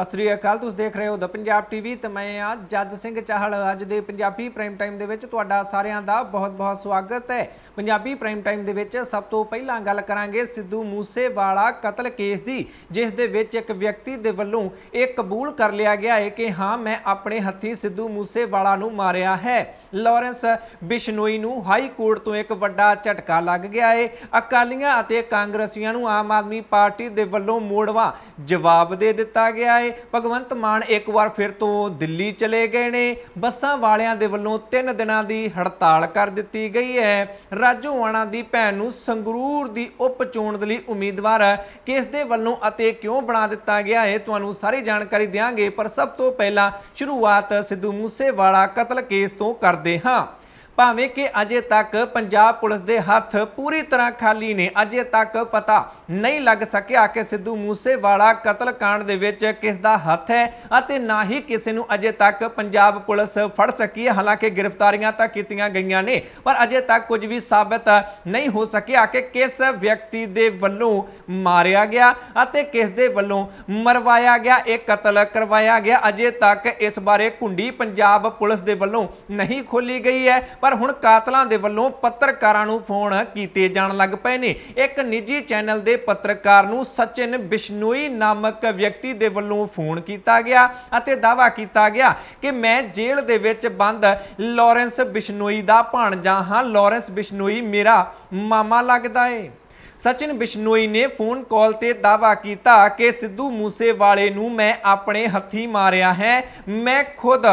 ਸਤਿ ਸ੍ਰੀ ਅਕਾਲ ਤੁਸੀਂ ਦੇਖ ਰਹੇ ਹੋ ਦ ਪੰਜਾਬ ਟੀਵੀ ਤੇ ਮੈਂ ਆ ਜੱਜ ਸਿੰਘ ਚਾਹਲ ਅੱਜ ਦੇ ਪੰਜਾਬੀ ਪ੍ਰਾਈਮ ਟਾਈਮ ਦੇ ਵਿੱਚ ਤੁਹਾਡਾ ਸਾਰਿਆਂ ਦਾ ਬਹੁਤ-ਬਹੁਤ ਸਵਾਗਤ ਹੈ ਪੰਜਾਬੀ ਪ੍ਰਾਈਮ ਟਾਈਮ ਦੇ ਵਿੱਚ ਸਭ ਤੋਂ ਪਹਿਲਾਂ ਗੱਲ ਕਰਾਂਗੇ ਸਿੱਧੂ ਮੂਸੇਵਾਲਾ ਕਤਲ ਕੇਸ ਦੀ ਜਿਸ ਦੇ ਵਿੱਚ ਇੱਕ ਵਿਅਕਤੀ ਦੇ ਵੱਲੋਂ ਇਹ ਕਬੂਲ ਕਰ ਲਿਆ ਗਿਆ ਹੈ ਕਿ ਹਾਂ ਮੈਂ ਆਪਣੇ ਹੱਥੀ ਸਿੱਧੂ ਮੂਸੇਵਾਲਾ ਨੂੰ ਮਾਰਿਆ ਹੈ ਲਾਰੈਂਸ ਬਿਸ਼ਨੋਈ ਨੂੰ ਹਾਈ ਕੋਰਟ ਤੋਂ ਇੱਕ ਵੱਡਾ ਝਟਕਾ ਲੱਗ ਗਿਆ ਹੈ ਅਕਾਲੀਆਂ ਅਤੇ ਕਾਂਗਰਸੀਆਂ ਨੂੰ ਆਮ ਆਦਮੀ ਪਾਰਟੀ ਦੇ ਵੱਲੋਂ ਮੋੜਵਾ ਜਵਾਬ ਦੇ ਦਿੱਤਾ ਗਿਆ ਹੈ ਹੈ ਭਗਵੰਤ ਮਾਨ ਇੱਕ ਵਾਰ ਫਿਰ ਤੋਂ ਦਿੱਲੀ ਚਲੇ ਗਏ ਨੇ ਬੱਸਾਂ ਵਾਲਿਆਂ ਦੇ ਵੱਲੋਂ 3 ਦਿਨਾਂ ਦੀ ਹੜਤਾਲ ਕਰ ਦਿੱਤੀ ਗਈ ਹੈ ਰਾਜੂ ਆਣਾ ਦੀ ਭੈਣ ਨੂੰ ਸੰਗਰੂਰ ਦੀ ਉਪ ਚੋਣ ਦੇ ਲਈ ਉਮੀਦਵਾਰ ਕਿਸ ਦੇ ਵੱਲੋਂ ਅਤੇ ਕਿਉਂ ਬਣਾ ਦਿੱਤਾ ਗਿਆ ਹੈ ਤੁਹਾਨੂੰ ਸਾਰੀ ਜਾਣਕਾਰੀ ਦਿਆਂਗੇ ਪਰ ਸਭ ਤੋਂ ਪਹਿਲਾਂ ਸ਼ੁਰੂਆਤ ਸਿੱਧੂ ਮੂਸੇਵਾਲਾ ਕਤਲ ਕੇਸ ਤੋਂ ਕਰਦੇ ਹਾਂ ਭਾਵੇਂ ਕਿ ਅਜੇ ਤੱਕ ਪੰਜਾਬ ਪੁਲਿਸ ਦੇ ਹੱਥ ਪੂਰੀ ਤਰ੍ਹਾਂ ਖਾਲੀ ਨੇ ਅਜੇ ਤੱਕ ਪਤਾ ਨਹੀਂ ਲੱਗ ਸਕਿਆ ਕਿ ਸਿੱਧੂ ਮੂਸੇਵਾਲਾ ਕਤਲकांड ਦੇ ਵਿੱਚ ਕਿਸ ਦਾ ਹੱਥ ਹੈ ਅਤੇ ਨਾ ਹੀ ਕਿਸੇ ਨੂੰ ਅਜੇ ਤੱਕ ਪੰਜਾਬ ਪੁਲਿਸ ਫੜ ਸਕੀ ਹੈ ਹਾਲਾਂਕਿ ਗ੍ਰਿਫਤਾਰੀਆਂ ਤਾਂ ਕੀਤੀਆਂ ਗਈਆਂ ਨੇ ਪਰ ਅਜੇ ਤੱਕ ਕੁਝ ਵੀ ਸਾਬਤ ਨਹੀਂ ਹੋ ਸਕਿਆ ਕਿ ਕਿਸ ਵਿਅਕਤੀ ਦੇ ਵੱਲੋਂ ਮਾਰਿਆ ਗਿਆ ਅਤੇ ਕਿਸ ਦੇ ਵੱਲੋਂ ਮਰਵਾਇਆ ਗਿਆ ਇਹ ਕਤਲ ਕਰਵਾਇਆ ਗਿਆ ਅਜੇ ਤੱਕ ਇਸ ਬਾਰੇ ਕੁੰਡੀ ਪੰਜਾਬ ਪੁਲਿਸ ਦੇ ਵੱਲੋਂ ਨਹੀਂ ਖੋਲੀ ਗਈ ਹੈ ਪਰ ਪਰ ਹੁਣ ਕਾਤਲਾਂ ਦੇ ਵੱਲੋਂ ਪੱਤਰਕਾਰਾਂ ਨੂੰ ਫੋਨ ਕੀਤੇ ਜਾਣ ਲੱਗ ਪਏ ਨੇ ਇੱਕ ਨਿੱਜੀ ਚੈਨਲ ਦੇ ਪੱਤਰਕਾਰ ਨੂੰ ਸਚਿਨ ਬਿਸ਼ਨੋਈ ਨਾਮਕ ਵਿਅਕਤੀ ਦੇ ਵੱਲੋਂ ਫੋਨ ਕੀਤਾ ਗਿਆ ਅਤੇ ਦਾਵਾ ਕੀਤਾ ਗਿਆ ਕਿ ਮੈਂ ਜੇਲ੍ਹ ਦੇ ਵਿੱਚ ਬੰਦ ਲਾਰੈਂਸ ਬਿਸ਼ਨੋਈ ਦਾ ਭਾਣਜਾ ਹਾਂ ਲਾਰੈਂਸ ਬਿਸ਼ਨੋਈ ਮੇਰਾ ਮਾਮਾ ਲੱਗਦਾ ਏ ਸਚਿਨ ਬਿਸ਼ਨੋਈ ਨੇ ਫੋਨ ਕਾਲ ਤੇ ਦਾਵਾ ਕੀਤਾ ਕਿ ਸਿੱਧੂ ਮੂਸੇਵਾਲੇ ਨੂੰ ਮੈਂ ਆਪਣੇ ਹੱਥੀ ਮਾਰਿਆ ਹੈ ਮੈਂ ਖੁਦ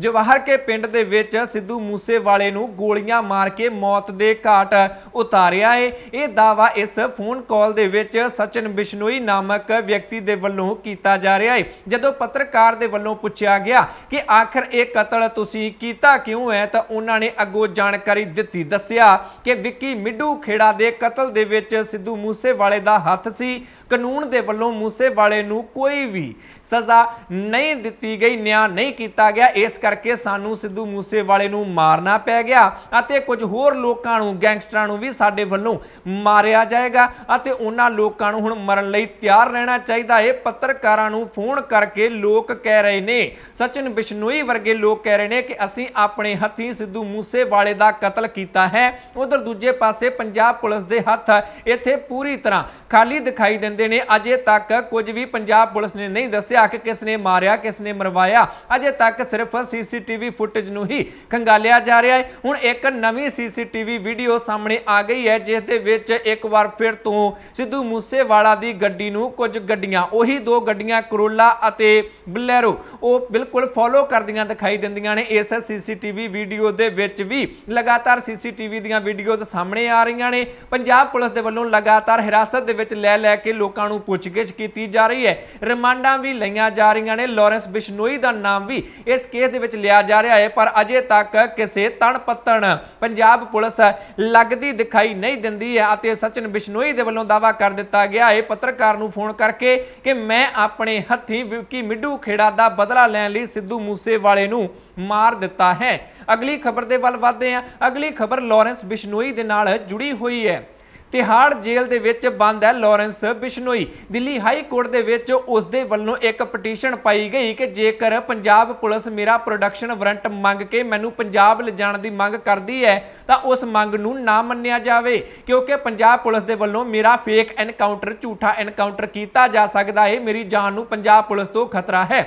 ਜਵਾਹਰ ਕੇ ਪਿੰਡ ਦੇ ਵਿੱਚ ਸਿੱਧੂ ਮੂਸੇਵਾਲੇ ਨੂੰ ਗੋਲੀਆਂ ਮਾਰ ਕੇ ਮੌਤ ਦੇ ਘਾਟ ਉਤਾਰਿਆ ਏ ਇਹ ਦਾਵਾ ਇਸ ਫੋਨ ਕਾਲ ਦੇ ਵਿੱਚ ਸਚਿਨ ਬਿਸ਼ਨੋਈ ਨਾਮਕ ਵਿਅਕਤੀ ਦੇ ਵੱਲੋਂ ਕੀਤਾ ਜਾ ਰਿਹਾ ਹੈ ਜਦੋਂ ਪੱਤਰਕਾਰ ਦੇ ਵੱਲੋਂ ਪੁੱਛਿਆ ਗਿਆ ਕਿ ਆਖਰ ਇਹ ਕਤਲ ਤੁਸੀਂ ਕੀਤਾ ਕਿਉਂ ਹੈ ਤਾਂ ਉਹਨਾਂ ਨੇ ਅੱਗੋਂ ਜਾਣਕਾਰੀ ਦਿੱਤੀ ਦੱਸਿਆ ਕਿ ਵਿੱਕੀ ਮਿੱਡੂ ਖੇੜਾ ਦੇ ਕਤਲ ਦੇ ਵਿੱਚ ਸਿੱਧੂ ਮੂਸੇਵਾਲੇ ਦਾ ਹੱਥ ਸੀ ਕਾਨੂੰਨ ਦੇ ਵੱਲੋਂ ਮੂਸੇ ਵਾਲੇ ਨੂੰ ਕੋਈ ਵੀ ਸਜ਼ਾ ਨਹੀਂ ਦਿੱਤੀ ਗਈ ਨਿਆਂ ਨਹੀਂ ਕੀਤਾ ਗਿਆ ਇਸ ਕਰਕੇ ਸਾਨੂੰ ਸਿੱਧੂ ਮੂਸੇਵਾਲੇ ਨੂੰ ਮਾਰਨਾ ਪੈ ਗਿਆ ਅਤੇ ਕੁਝ ਹੋਰ ਲੋਕਾਂ ਨੂੰ ਗੈਂਗਸਟਰਾਂ ਨੂੰ ਵੀ ਸਾਡੇ ਵੱਲੋਂ ਮਾਰਿਆ ਜਾਏਗਾ ਅਤੇ ਉਹਨਾਂ ਲੋਕਾਂ ਨੂੰ ਹੁਣ ਮਰਨ ਲਈ ਤਿਆਰ ਰਹਿਣਾ ਚਾਹੀਦਾ ਹੈ ਪੱਤਰਕਾਰਾਂ ਨੂੰ ਫੋਨ ਕਰਕੇ ਲੋਕ ਕਹਿ ਰਹੇ ਨੇ ਸਚਨ ਬਿਸ਼ਨੋਈ ਵਰਗੇ ਲੋਕ ਕਹਿ ਰਹੇ ਨੇ ਕਿ ਅਸੀਂ ਆਪਣੇ ਹੱਥੀਂ ਸਿੱਧੂ ਮੂਸੇਵਾਲੇ ਦਾ ਕਤਲ ਕੀਤਾ ਹੈ ਉਧਰ ਦੂਜੇ ਪਾਸੇ ਪੰਜਾਬ ਪੁਲਿਸ ਦੇ ਹੱਥ ਇੱਥੇ ਪੂਰੀ ਤਰ੍ਹਾਂ ਖਾਲੀ ਦਿਖਾਈ ਦਿੰਦੇ ਕਹਿੰਦੇ ਨੇ ਅਜੇ ਤੱਕ ਕੁਝ ਵੀ ਪੰਜਾਬ ਪੁਲਿਸ ਨੇ ਨਹੀਂ ਦੱਸਿਆ ਕਿ ਕਿਸ ਨੇ ਮਾਰਿਆ ਕਿਸ ਨੇ ਮਰਵਾਇਆ ਅਜੇ ਤੱਕ ਸਿਰਫ ਸੀਸੀਟੀਵੀ ਫੁਟੇਜ ਨੂੰ ਹੀ ਖੰਗਾਲਿਆ ਜਾ ਰਿਹਾ ਹੈ ਹੁਣ ਇੱਕ ਨਵੀਂ ਸੀਸੀਟੀਵੀ ਵੀਡੀਓ ਸਾਹਮਣੇ ਆ ਗਈ ਹੈ ਜਿਸ ਦੇ ਵਿੱਚ ਇੱਕ ਵਾਰ ਫਿਰ ਤੋਂ ਸਿੱਧੂ ਮੂਸੇਵਾਲਾ ਦੀ ਗੱਡੀ ਨੂੰ ਕੁਝ ਗੱਡੀਆਂ ਉਹੀ ਦੋ ਗੱਡੀਆਂ ਕਰੋਲਾ ਅਤੇ ਬਲੈਰੋ ਉਹ ਬਿਲਕੁਲ ਫੋਲੋ ਕਰਦੀਆਂ ਦਿਖਾਈ ਦਿੰਦੀਆਂ ਨੇ ਇਸ ਸੀਸੀਟੀਵੀ ਵੀਡੀਓ ਦੇ ਵਿੱਚ ਵੀ ਲਗਾਤਾਰ ਸੀਸੀਟੀਵੀ ਦੀਆਂ ਵੀਡੀਓਜ਼ ਸਾਹਮਣੇ ਆ ਰਹੀਆਂ ਨੇ ਪੰਜਾਬ ਪੁਲਿਸ ਦੇ ਵੱਲੋਂ ਲਗਾਤਾਰ ਹਿਰਾਸਤ ਦੇ ਵਿੱਚ ਲੈ ਲੈ ਕੇ ਲੋਕਾਂ ਨੂੰ ਪੁੱਛਗਿੱਛ ਕੀਤੀ ਜਾ ਰਹੀ ਹੈ ਰਿਮਾਂਡਾਂ ਵੀ ਲਈਆਂ ਜਾ ਰਹੀਆਂ ਨੇ ਲਾਰੈਂਸ ਬਿਸ਼ਨੋਈ ਦਾ ਨਾਮ ਵੀ ਇਸ ਕੇਸ ਦੇ ਵਿੱਚ ਲਿਆ ਜਾ ਰਿਹਾ ਹੈ ਪਰ ਅਜੇ ਤੱਕ ਕਿਸੇ ਤਣ ਪੱਤਣ ਪੰਜਾਬ ਪੁਲਿਸ ਲੱਗਦੀ ਦਿਖਾਈ ਨਹੀਂ ਦਿੰਦੀ ਹੈ ਅਤੇ ਸਚਨ ਬਿਸ਼ਨੋਈ ਦੇ ਵੱਲੋਂ ਦਾਵਾ ਕਰ ਦਿੱਤਾ ਗਿਆ ਹੈ ਪੱਤਰਕਾਰ ਨੂੰ ਫੋਨ ਕਰਕੇ ਕਿ ਮੈਂ ਆਪਣੇ ਹੱਥੀ ਵਿਕੀ ਮਿੱਡੂ ਖੇੜਾ ਦਾ ਬਦਲਾ ਲੈਣ ਲਈ ਸਿੱਧੂ ਮੂਸੇ ਵਾਲੇ ਨੂੰ ਮਾਰ ਦਿੱਤਾ ਹੈ ਅਗਲੀ ਖਬਰ ਦੇ ਵੱਲ ਵਧਦੇ ਹਾਂ ਅਗਲੀ ਖਬਰ ਲਾਰੈਂਸ ਬਿਸ਼ਨੋਈ ਦੇ ਨਾਲ ਜੁੜੀ ਹੋਈ ਹੈ ਤਿਹਾੜ ਜੇਲ੍ਹ ਦੇ ਵਿੱਚ ਬੰਦ ਹੈ Lawrence Bishnoi Delhi high court ਦੇ ਵਿੱਚ ਉਸ ਦੇ ਵੱਲੋਂ ਇੱਕ ਪਟੀਸ਼ਨ ਪਾਈ ਗਈ ਕਿ ਜੇਕਰ ਪੰਜਾਬ ਪੁਲਿਸ ਮੇਰਾ ਪ੍ਰੋਡਕਸ਼ਨ ਵਾਰੰਟ ਮੰਗ ਕੇ ਮੈਨੂੰ ਪੰਜਾਬ ਲਿਜਾਣ ਦੀ ਮੰਗ ਕਰਦੀ ਹੈ ਤਾਂ ਉਸ ਮੰਗ ਨੂੰ ਨਾ ਮੰਨਿਆ ਜਾਵੇ ਕਿਉਂਕਿ ਪੰਜਾਬ ਪੁਲਿਸ ਦੇ ਵੱਲੋਂ ਮੇਰਾ ਫੇਕ ਐਨਕਾਊਂਟਰ ਝੂਠਾ ਐਨਕਾਊਂਟਰ ਕੀਤਾ ਜਾ ਸਕਦਾ ਹੈ ਮੇਰੀ ਜਾਨ ਨੂੰ ਪੰਜਾਬ ਪੁਲਿਸ ਤੋਂ ਖਤਰਾ ਹੈ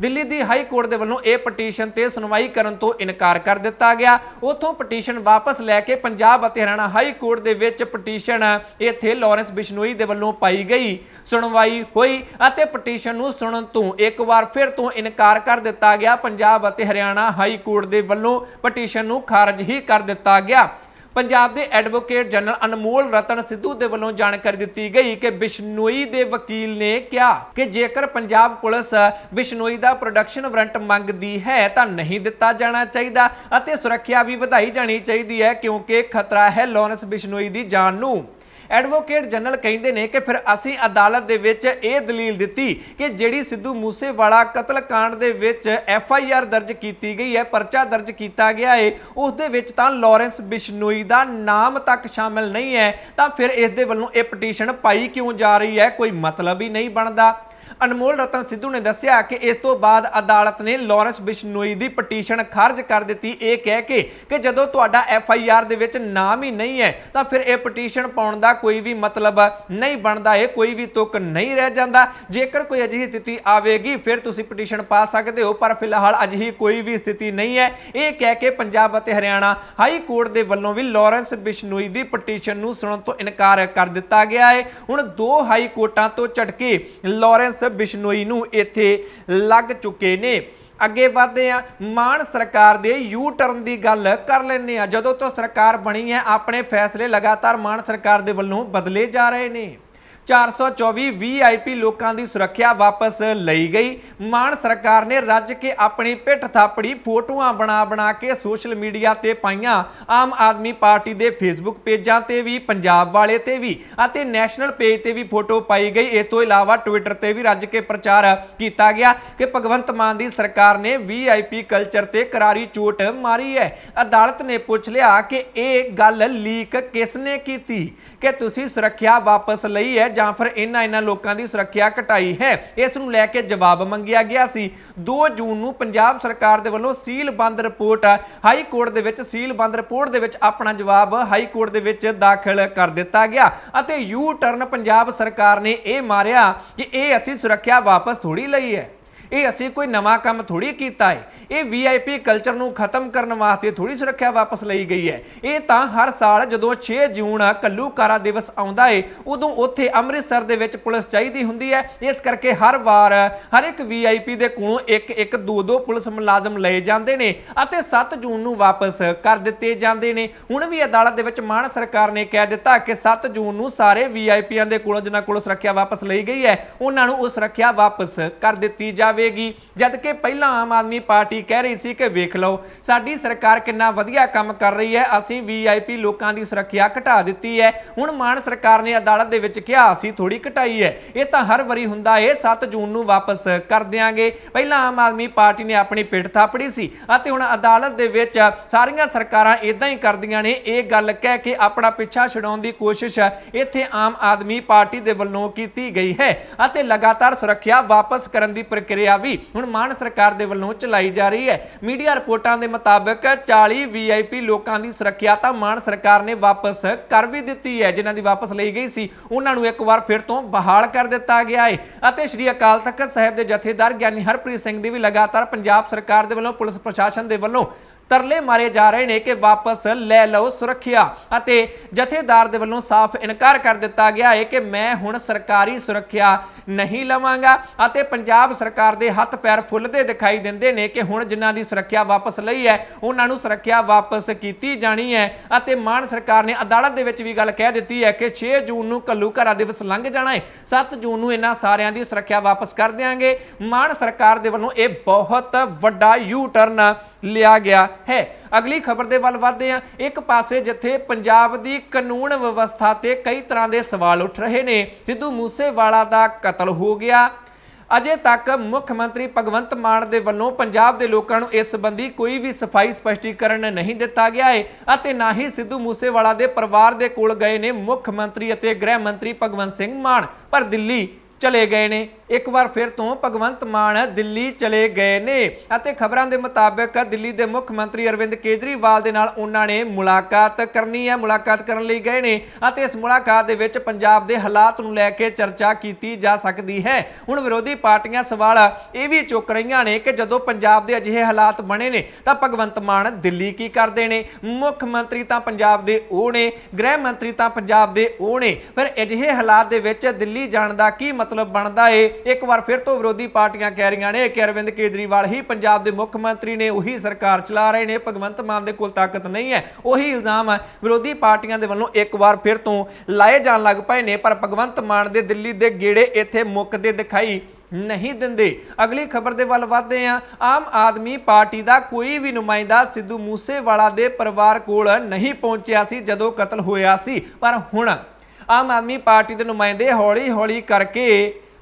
ਦਿੱਲੀ ਦੀ ਹਾਈ ਕੋਰਟ ਦੇ ਵੱਲੋਂ ਇਹ ਪਟੀਸ਼ਨ ਤੇ ਸੁਣਵਾਈ ਕਰਨ ਤੋਂ ਇਨਕਾਰ ਕਰ ਦਿੱਤਾ ਗਿਆ ਉਥੋਂ ਪਟੀਸ਼ਨ ਵਾਪਸ ਲੈ ਕੇ ਪੰਜਾਬ ਅਤੇ ਹਰਿਆਣਾ ਹਾਈ ਕੋਰਟ ਦੇ ਵਿੱਚ ਪਟੀਸ਼ਨ ਇੱਥੇ ਲਾਰੈਂਸ ਬਿਸ਼ਨੋਈ ਦੇ ਵੱਲੋਂ ਪਾਈ ਗਈ ਸੁਣਵਾਈ ਹੋਈ ਅਤੇ ਪਟੀਸ਼ਨ ਨੂੰ ਸੁਣਨ ਤੋਂ ਇੱਕ ਵਾਰ ਫਿਰ ਤੋਂ ਇਨਕਾਰ ਕਰ ਦਿੱਤਾ ਗਿਆ ਪੰਜਾਬ ਅਤੇ ਹਰਿਆਣਾ ਹਾਈ ਕੋਰਟ ਦੇ ਵੱਲੋਂ ਪਟੀਸ਼ਨ ਨੂੰ ਖਾਰਜ ਹੀ ਕਰ ਦਿੱਤਾ ਗਿਆ ਪੰਜਾਬ ਦੇ ਐਡਵੋਕੇਟ ਜਨਰਲ ਅਨਮੋਲ ਰਤਨ ਸਿੱਧੂ ਦੇ ਵੱਲੋਂ ਜਾਣਕਾਰੀ ਦਿੱਤੀ ਗਈ ਕਿ ਬਿਸ਼ਨੋਈ ਦੇ ਵਕੀਲ ਨੇ ਕਿਹਾ ਕਿ ਜੇਕਰ ਪੰਜਾਬ ਪੁਲਿਸ ਬਿਸ਼ਨੋਈ ਦਾ ਪ੍ਰੋਡਕਸ਼ਨ ਵਾਰੰਟ ਮੰਗਦੀ ਹੈ ਤਾਂ ਨਹੀਂ ਦਿੱਤਾ ਜਾਣਾ ਚਾਹੀਦਾ ਅਤੇ ਸੁਰੱਖਿਆ ਵੀ ਵਧਾਈ ਜਾਣੀ ਚਾਹੀਦੀ ਹੈ ਕਿਉਂਕਿ ਖਤਰਾ ਹੈ ਲੋਨਸ ਬਿਸ਼ਨੋਈ ਦੀ ਜਾਨ ਨੂੰ ਐਡਵੋਕੇਟ ਜਨਰਲ ਕਹਿੰਦੇ ਨੇ ਕਿ ਫਿਰ ਅਸੀਂ ਅਦਾਲਤ ਦੇ ਵਿੱਚ ਇਹ ਦਲੀਲ ਦਿੱਤੀ ਕਿ ਜਿਹੜੀ ਸਿੱਧੂ ਮੂਸੇਵਾਲਾ ਕਤਲकांड ਦੇ ਵਿੱਚ ਐਫ ਆਈ ਆਰ ਦਰਜ ਕੀਤੀ ਗਈ ਹੈ ਪਰਚਾ ਦਰਜ ਕੀਤਾ ਗਿਆ ਹੈ ਉਸ ਦੇ ਵਿੱਚ ਤਾਂ ਲਾਰੈਂਸ ਬਿਸ਼ਨੋਈ ਦਾ ਨਾਮ ਤੱਕ ਸ਼ਾਮਿਲ ਨਹੀਂ ਹੈ ਤਾਂ ਫਿਰ ਇਸ ਦੇ ਵੱਲੋਂ ਇਹ ਪਟੀਸ਼ਨ ਪਾਈ ਕਿਉਂ ਜਾ ਰਹੀ ਹੈ ਕੋਈ ਮਤਲਬ ਹੀ ਨਹੀਂ ਬਣਦਾ ਅਨਮੋਲ ਰਤਨ ਸਿੱਧੂ ਨੇ ਦੱਸਿਆ ਕਿ ਇਸ ਤੋਂ ਬਾਅਦ ਅਦਾਲਤ ਨੇ ਲਾਰੈਂਸ ਬਿਸ਼ਨੋਈ ਦੀ ਪਟੀਸ਼ਨ ਖਾਰਜ ਕਰ ਦਿੱਤੀ ਇਹ ਕਹਿ ਕੇ ਕਿ ਜਦੋਂ ਤੁਹਾਡਾ ਐਫ ਆਈ ਆਰ ਦੇ ਵਿੱਚ ਨਾਮ ਹੀ ਨਹੀਂ ਹੈ ਤਾਂ ਫਿਰ ਇਹ ਪਟੀਸ਼ਨ ਪਾਉਣ ਦਾ ਕੋਈ ਵੀ ਮਤਲਬ ਨਹੀਂ ਬਣਦਾ ਇਹ ਕੋਈ ਵੀ ਤੁਕ ਨਹੀਂ ਰਹਿ ਜਾਂਦਾ ਜੇਕਰ ਕੋਈ ਅਜਿਹੀ ਸਥਿਤੀ ਆਵੇਗੀ ਫਿਰ ਤੁਸੀਂ ਪਟੀਸ਼ਨ ਪਾ ਸਕਦੇ ਹੋ ਪਰ ਫਿਲਹਾਲ ਅਜਿਹੀ ਕੋਈ ਵੀ ਸਥਿਤੀ ਨਹੀਂ ਹੈ ਇਹ ਕਹਿ ਕੇ ਪੰਜਾਬ ਅਤੇ ਹਰਿਆਣਾ ਹਾਈ ਕੋਰਟ ਦੇ ਵੱਲੋਂ ਵੀ ਲਾਰੈਂਸ ਬਿਸ਼ਨੋਈ ਦੀ ਪਟੀਸ਼ਨ ਨੂੰ ਸੁਣਨ ਤੋਂ ਇਨਕਾਰ ਕਰ ਦਿੱਤਾ ਗਿਆ ਹੈ ਹੁਣ ਦੋ ਹਾਈ ਕੋਰਟਾਂ ਤੋਂ ਝਟਕੇ ਲਾਰੈਂਸ ਲਾਇਸੈਂਸ ਬਿਸ਼ਨੋਈ ਨੂੰ ਇੱਥੇ ਲੱਗ ਚੁੱਕੇ ਨੇ ਅੱਗੇ ਵਧਦੇ ਆ ਮਾਨ ਸਰਕਾਰ ਦੇ ਯੂ ਟਰਨ ਦੀ ਗੱਲ ਕਰ ਲੈਣੇ ਆ ਜਦੋਂ ਤੋਂ ਸਰਕਾਰ ਬਣੀ ਹੈ ਆਪਣੇ ਫੈਸਲੇ ਲਗਾਤਾਰ ਮਾਨ ਸਰਕਾਰ ਦੇ ਵੱਲੋਂ ਬਦਲੇ ਜਾ ਰਹੇ ਨੇ 424 ਵੀਆਈਪੀ ਲੋਕਾਂ ਦੀ ਸੁਰੱਖਿਆ ਵਾਪਸ ਲਈ ਗਈ ਮਾਨ ਸਰਕਾਰ ਨੇ ਰੱਜ ਕੇ ਆਪਣੀ ਪਿੱਠ ਥਾਪੜੀ ਫੋਟੋਆਂ ਬਣਾ ਬਣਾ ਕੇ ਸੋਸ਼ਲ ਮੀਡੀਆ ਤੇ ਪਾਈਆਂ ਆਮ ਆਦਮੀ ਪਾਰਟੀ ਦੇ ਫੇਸਬੁੱਕ ਪੇਜਾਂ ਤੇ ਵੀ ਪੰਜਾਬ ਵਾਲੇ ਤੇ ਵੀ ਅਤੇ ਨੈਸ਼ਨਲ ਪੇਜ ਤੇ ਵੀ ਫੋਟੋ ਪਾਈ ਗਈ ਇਸ ਤੋਂ ਇਲਾਵਾ ਟਵਿੱਟਰ ਤੇ ਵੀ ਰੱਜ ਕੇ ਪ੍ਰਚਾਰ ਕੀਤਾ ਗਿਆ ਕਿ ਭਗਵੰਤ ਮਾਨ ਦੀ ਸਰਕਾਰ ਨੇ ਵੀਆਈਪੀ ਕਲਚਰ ਤੇ ਕਰਾਰੀ ਚੋਟ ਮਾਰੀ ਹੈ ਅਦਾਲਤ ਨੇ ਪੁੱਛ ਲਿਆ ਕਿ ਇਹ ਗੱਲ ਲੀਕ ਕਿਸ ਨੇ ਕੀਤੀ ਕਿ ਤੁਸੀਂ ਸੁਰੱਖਿਆ ਵਾਪਸ ਲਈ ਹੈ ਜਾਂ ਫਿਰ ਇਹਨਾਂ ਇਹਨਾਂ ਲੋਕਾਂ ਦੀ ਸੁਰੱਖਿਆ ਘਟਾਈ ਹੈ ਇਸ ਨੂੰ ਲੈ ਕੇ ਜਵਾਬ ਮੰਗਿਆ ਗਿਆ ਸੀ 2 ਜੂਨ ਨੂੰ ਪੰਜਾਬ ਸਰਕਾਰ ਦੇ ਵੱਲੋਂ ਸੀਲਬੰਦ ਰਿਪੋਰਟ ਹਾਈ ਕੋਰਟ ਦੇ ਵਿੱਚ ਸੀਲਬੰਦ ਰਿਪੋਰਟ ਦੇ ਵਿੱਚ ਆਪਣਾ ਜਵਾਬ ਹਾਈ ਕੋਰਟ ਦੇ ਵਿੱਚ ਦਾਖਲ ਕਰ ਦਿੱਤਾ ਗਿਆ ਅਤੇ ਯੂ ਟਰਨ ਪੰਜਾਬ ਸਰਕਾਰ ਨੇ ਇਹ ਮਾਰਿਆ ਕਿ ਇਹ ਅਸੀਂ ਸੁਰੱਖਿਆ ਵਾਪਸ ਥੋੜੀ ਲਈ ਹੈ ਇਹ ਅਸੀਂ ਕੋਈ ਨਵਾਂ ਕੰਮ ਥੋੜੀ ਕੀਤਾ ਹੈ ਇਹ ਵੀਆਈਪੀ ਕਲਚਰ ਨੂੰ ਖਤਮ ਕਰਨ ਵਾਸਤੇ ਥੋੜੀ ਸੁਰੱਖਿਆ ਵਾਪਸ ਲਈ ਗਈ ਹੈ ਇਹ ਤਾਂ ਹਰ ਸਾਲ ਜਦੋਂ 6 ਜੂਨ ਕੱਲੂਕਾਰਾ ਦਿਵਸ ਆਉਂਦਾ ਹੈ ਉਦੋਂ ਉੱਥੇ ਅੰਮ੍ਰਿਤਸਰ ਦੇ ਵਿੱਚ ਪੁਲਿਸ ਚਾਹੀਦੀ ਹੁੰਦੀ ਹੈ ਇਸ ਕਰਕੇ ਹਰ ਵਾਰ ਹਰ ਇੱਕ ਵੀਆਈਪੀ ਦੇ ਕੋਲੋਂ ਇੱਕ ਇੱਕ ਦੋ ਦੋ ਪੁਲਿਸ ਮੁਲਾਜ਼ਮ ਲਏ ਜਾਂਦੇ ਨੇ ਅਤੇ 7 ਜੂਨ ਨੂੰ ਵਾਪਸ ਕਰ ਦਿੱਤੇ ਜਾਂਦੇ ਨੇ ਹੁਣ ਵੀ ਅਦਾਲਤ ਦੇ ਵਿੱਚ ਮਾਨ ਸਰਕਾਰ ਨੇ ਕਹਿ ਦਿੱਤਾ ਕਿ 7 ਜੂਨ ਨੂੰ ਸਾਰੇ ਵੀਆਈਪੀਆਂ ਦੇ ਕੋਲੋਂ ਜਿਨ੍ਹਾਂ ਕੋਲੋਂ ਸੁਰੱਖਿਆ ਵਾਪਸ ਲਈ ਗਈ ਹੈ ਉਹਨਾਂ ਨੂੰ ਉਹ ਸੁਰੱਖਿਆ ਵਾਪਸ ਕਰ ਦਿੱਤੀ ਜਾਵੇ ਜਾਵੇਗੀ ਜਦ ਕਿ ਪਹਿਲਾਂ ਆਮ ਆਦਮੀ ਪਾਰਟੀ ਕਹਿ ਰਹੀ ਸੀ ਕਿ ਵੇਖ ਲਓ ਸਾਡੀ ਸਰਕਾਰ ਕਿੰਨਾ ਵਧੀਆ ਕੰਮ ਕਰ ਰਹੀ ਹੈ ਅਸੀਂ ਵੀਆਈਪੀ ਲੋਕਾਂ ਦੀ ਸੁਰੱਖਿਆ ਘਟਾ ਦਿੱਤੀ ਹੈ ਹੁਣ ਮਾਨ ਸਰਕਾਰ ਨੇ ਅਦਾਲਤ ਦੇ ਵਿੱਚ ਕਿਹਾ ਅਸੀਂ ਥੋੜੀ ਘਟਾਈ ਹੈ ਇਹ ਤਾਂ ਹਰ ਵਾਰੀ ਹੁੰਦਾ ਇਹ 7 ਜੂਨ ਨੂੰ ਵਾਪਸ ਕਰ ਦਿਆਂਗੇ ਪਹਿਲਾਂ ਆਮ ਆਦਮੀ ਪਾਰਟੀ ਨੇ ਆਪਣੀ ਪਿੱਠ ਥਾਪੜੀ ਸੀ ਅਤੇ ਹੁਣ ਅਦਾਲਤ ਦੇ ਵਿੱਚ ਸਾਰੀਆਂ ਸਰਕਾਰਾਂ ਇਦਾਂ ਹੀ ਕਰਦੀਆਂ ਨੇ ਇਹ ਗੱਲ ਕਹਿ ਕੇ ਆਪਣਾ ਪਿੱਛਾ ਛਡਾਉਣ ਦੀ ਕੋਸ਼ਿਸ਼ ਇੱਥੇ ਆਮ ਆਦਮੀ ਪਾਰਟੀ ਦੇ ਵੱਲੋਂ ਕੀਤੀ ਗਈ ਹੈ ਅਤੇ ਲਗਾਤਾਰ ਸੁਰੱਖਿਆ ਵਾਪਸ ਕਰਨ ਦੀ ਪ੍ਰਕਿਰਿਆ ਵੀ ਹੁਣ ਮਾਨ ਸਰਕਾਰ ਦੇ ਵੱਲੋਂ ਚਲਾਈ ਜਾ ਰਹੀ ਹੈ ਮੀਡੀਆ ਰਿਪੋਰਟਾਂ ਦੇ ਮੁਤਾਬਕ 40 ਵੀਆਈਪੀ ਲੋਕਾਂ ਦੀ ਸੁਰੱਖਿਆ ਤਾਂ ਮਾਨ ਸਰਕਾਰ ਨੇ ਵਾਪਸ ਕਰ ਵੀ ਦਿੱਤੀ ਹੈ ਜਿਨ੍ਹਾਂ ਦੀ ਵਾਪਸ ਲਈ ਗਈ ਸੀ ਉਹਨਾਂ ਨੂੰ ਇੱਕ ਵਾਰ ਫਿਰ ਤੋਂ ਬਹਾਲ ਕਰ ਦਿੱਤਾ ਗਿਆ ਹੈ ਅਤੇ ਸ਼੍ਰੀ ਅਕਾਲ ਤਖਤ ਸਾਹਿਬ ਦੇ ਜਥੇਦਾਰ ਗਿਆਨੀ ਹਰਪ੍ਰੀਤ ਸਿੰਘ ਦੀ ਵੀ ਲਗਾਤਾਰ ਪੰਜਾਬ ਸਰਕਾਰ ਦੇ ਵੱਲੋਂ ਪੁਲਿਸ ਪ੍ਰਸ਼ਾਸਨ ਦੇ ਵੱਲੋਂ ਤਰਲੇ ਮਾਰੇ ਜਾ ਰਹੇ ਨੇ ਕਿ ਵਾਪਸ ਲੈ ਲਓ ਸੁਰੱਖਿਆ ਅਤੇ ਜਥੇਦਾਰ ਦੇ ਵੱਲੋਂ ਸਾਫ਼ ਇਨਕਾਰ ਕਰ ਦਿੱਤਾ ਗਿਆ ਹੈ ਕਿ ਮੈਂ ਹੁਣ ਸਰਕਾਰੀ ਸੁਰੱਖਿਆ ਨਹੀਂ ਲਵਾਂਗਾ ਅਤੇ ਪੰਜਾਬ ਸਰਕਾਰ ਦੇ ਹੱਥ ਪੈਰ ਫੁੱਲਦੇ ਦਿਖਾਈ ਦਿੰਦੇ ਨੇ ਕਿ ਹੁਣ ਜਿਨ੍ਹਾਂ ਦੀ ਸੁਰੱਖਿਆ ਵਾਪਸ ਲਈ ਹੈ ਉਹਨਾਂ ਨੂੰ ਸੁਰੱਖਿਆ ਵਾਪਸ ਕੀਤੀ ਜਾਣੀ ਹੈ ਅਤੇ ਮਾਨ ਸਰਕਾਰ ਨੇ ਅਦਾਲਤ ਦੇ ਵਿੱਚ ਵੀ ਗੱਲ ਕਹਿ ਦਿੱਤੀ ਹੈ ਕਿ 6 ਜੂਨ ਨੂੰ ਕੱਲੂ ਘਰਾ ਦਿਵਸ ਲੰਘ ਜਾਣਾ ਹੈ 7 ਜੂਨ ਨੂੰ ਇਹਨਾਂ ਸਾਰਿਆਂ ਦੀ ਸੁਰੱਖਿਆ ਵਾਪਸ ਕਰ ਦੇਵਾਂਗੇ ਮਾਨ ਸਰਕਾਰ ਦੇ ਵੱਲੋਂ ਇਹ ਬਹੁਤ ਵੱਡਾ ਯੂ ਟਰਨ ਲਿਆ ਗਿਆ ਹੈ ਅਗਲੀ ਖਬਰ ਦੇ ਵੱਲ ਵਧਦੇ ਹਾਂ ਇੱਕ ਪਾਸੇ ਜਿੱਥੇ ਪੰਜਾਬ ਦੀ ਕਾਨੂੰਨ ਵਿਵਸਥਾ ਤੇ ਕਈ ਤਰ੍ਹਾਂ ਦੇ ਸਵਾਲ ਉੱਠ ਰਹੇ ਨੇ ਸਿੱਧੂ ਮੂਸੇਵਾਲਾ ਦਾ ਕਤਲ ਹੋ ਗਿਆ ਅਜੇ ਤੱਕ ਮੁੱਖ ਮੰਤਰੀ ਭਗਵੰਤ ਮਾਨ ਦੇ ਵੱਲੋਂ ਪੰਜਾਬ ਦੇ ਲੋਕਾਂ ਨੂੰ ਇਸ ਸੰਬੰਧੀ ਕੋਈ ਵੀ ਸਫਾਈ ਸਪਸ਼ਟੀਕਰਨ ਨਹੀਂ ਦਿੱਤਾ ਗਿਆ ਹੈ ਅਤੇ ਨਾ ਹੀ ਸਿੱਧੂ ਮੂਸੇਵਾਲਾ ਦੇ ਪਰਿਵਾਰ ਦੇ ਕੋਲ ਗਏ ਨੇ ਮੁੱਖ ਮੰਤਰੀ ਅਤੇ ਗ੍ਰਹਿ ਮੰਤਰੀ ਭਗਵੰਤ ਸਿੰਘ ਮਾਨ ਪਰ ਦਿੱਲੀ ਚਲੇ ਗਏ ਨੇ ਇੱਕ ਵਾਰ ਫਿਰ ਤੋਂ ਭਗਵੰਤ ਮਾਨ ਦਿੱਲੀ ਚਲੇ ਗਏ ਨੇ ਅਤੇ ਖਬਰਾਂ ਦੇ ਮੁਤਾਬਕ ਦਿੱਲੀ ਦੇ ਮੁੱਖ ਮੰਤਰੀ ਅਰਵਿੰਦ ਕੇਜਰੀਵਾਲ ਦੇ ਨਾਲ ਉਹਨਾਂ ਨੇ ਮੁਲਾਕਾਤ ਕਰਨੀ ਹੈ ਮੁਲਾਕਾਤ ਕਰਨ ਲਈ ਗਏ ਨੇ ਅਤੇ ਇਸ ਮੁਲਾਕਾਤ ਦੇ ਵਿੱਚ ਪੰਜਾਬ ਦੇ ਹਾਲਾਤ ਨੂੰ ਲੈ ਕੇ ਚਰਚਾ ਕੀਤੀ ਜਾ ਸਕਦੀ ਹੈ ਹੁਣ ਵਿਰੋਧੀ ਪਾਰਟੀਆਂ ਸਵਾਲ ਇਹ ਵੀ ਚੁੱਕ ਰਹੀਆਂ ਨੇ ਕਿ ਜਦੋਂ ਪੰਜਾਬ ਦੇ ਅਜਿਹੇ ਹਾਲਾਤ ਬਣੇ ਨੇ ਤਾਂ ਭਗਵੰਤ ਮਾਨ ਦਿੱਲੀ ਕੀ ਕਰਦੇ ਨੇ ਮੁੱਖ ਮੰਤਰੀ ਤਾਂ ਪੰਜਾਬ ਦੇ ਉਹ ਨੇ ਗ੍ਰਹਿ ਮੰਤਰੀ ਤਾਂ ਪੰਜਾਬ ਦੇ ਉਹ ਨੇ ਪਰ ਅਜਿਹੇ ਹਾਲਾਤ ਦੇ ਵਿੱਚ ਦਿੱਲੀ ਜਾਣ ਦਾ ਕੀ ਮਤਲਬ ਮਤਲਬ ਬਣਦਾ ਏ ਇੱਕ ਵਾਰ ਫਿਰ ਤੋਂ ਵਿਰੋਧੀ ਪਾਰਟੀਆਂ ਕਹਿ ਰਹੀਆਂ ਨੇ ਕਿ ਅਰਵਿੰਦ ਕੇਜਰੀਵਾਲ ਹੀ ਪੰਜਾਬ ਦੇ ਮੁੱਖ ਮੰਤਰੀ ਨੇ ਉਹੀ ਸਰਕਾਰ ਚਲਾ ਰਹੇ ਨੇ ਭਗਵੰਤ ਮਾਨ ਦੇ ਕੋਲ ਤਾਕਤ ਨਹੀਂ ਹੈ ਉਹੀ ਇਲਜ਼ਾਮ ਹੈ ਵਿਰੋਧੀ ਪਾਰਟੀਆਂ ਦੇ ਵੱਲੋਂ ਇੱਕ ਵਾਰ ਫਿਰ ਤੋਂ ਲਾਏ ਜਾਣ ਲੱਗ ਪਏ ਨੇ ਪਰ ਭਗਵੰਤ ਮਾਨ ਦੇ ਦਿੱਲੀ ਦੇ ਗੇੜੇ ਇੱਥੇ ਮੁੱਕਦੇ ਦਿਖਾਈ ਨਹੀਂ ਦਿੰਦੇ ਅਗਲੀ ਖਬਰ ਦੇ ਵੱਲ ਵਧਦੇ ਆਂ ਆਮ ਆਦਮੀ ਪਾਰਟੀ ਦਾ ਕੋਈ ਵੀ ਨੁਮਾਇੰਦਾ ਸਿੱਧੂ ਮੂਸੇਵਾਲਾ ਦੇ ਪਰਿਵਾਰ ਕੋਲ ਨਹੀਂ ਪਹੁੰਚਿਆ ਸੀ ਜਦੋਂ ਕਤਲ ਹੋਇਆ ਸੀ ਪਰ ਹੁਣ ਆਮ ਆਦਮੀ ਪਾਰਟੀ ਦੇ ਨੁਮਾਇੰਦੇ ਹੌਲੀ-ਹੌਲੀ ਕਰਕੇ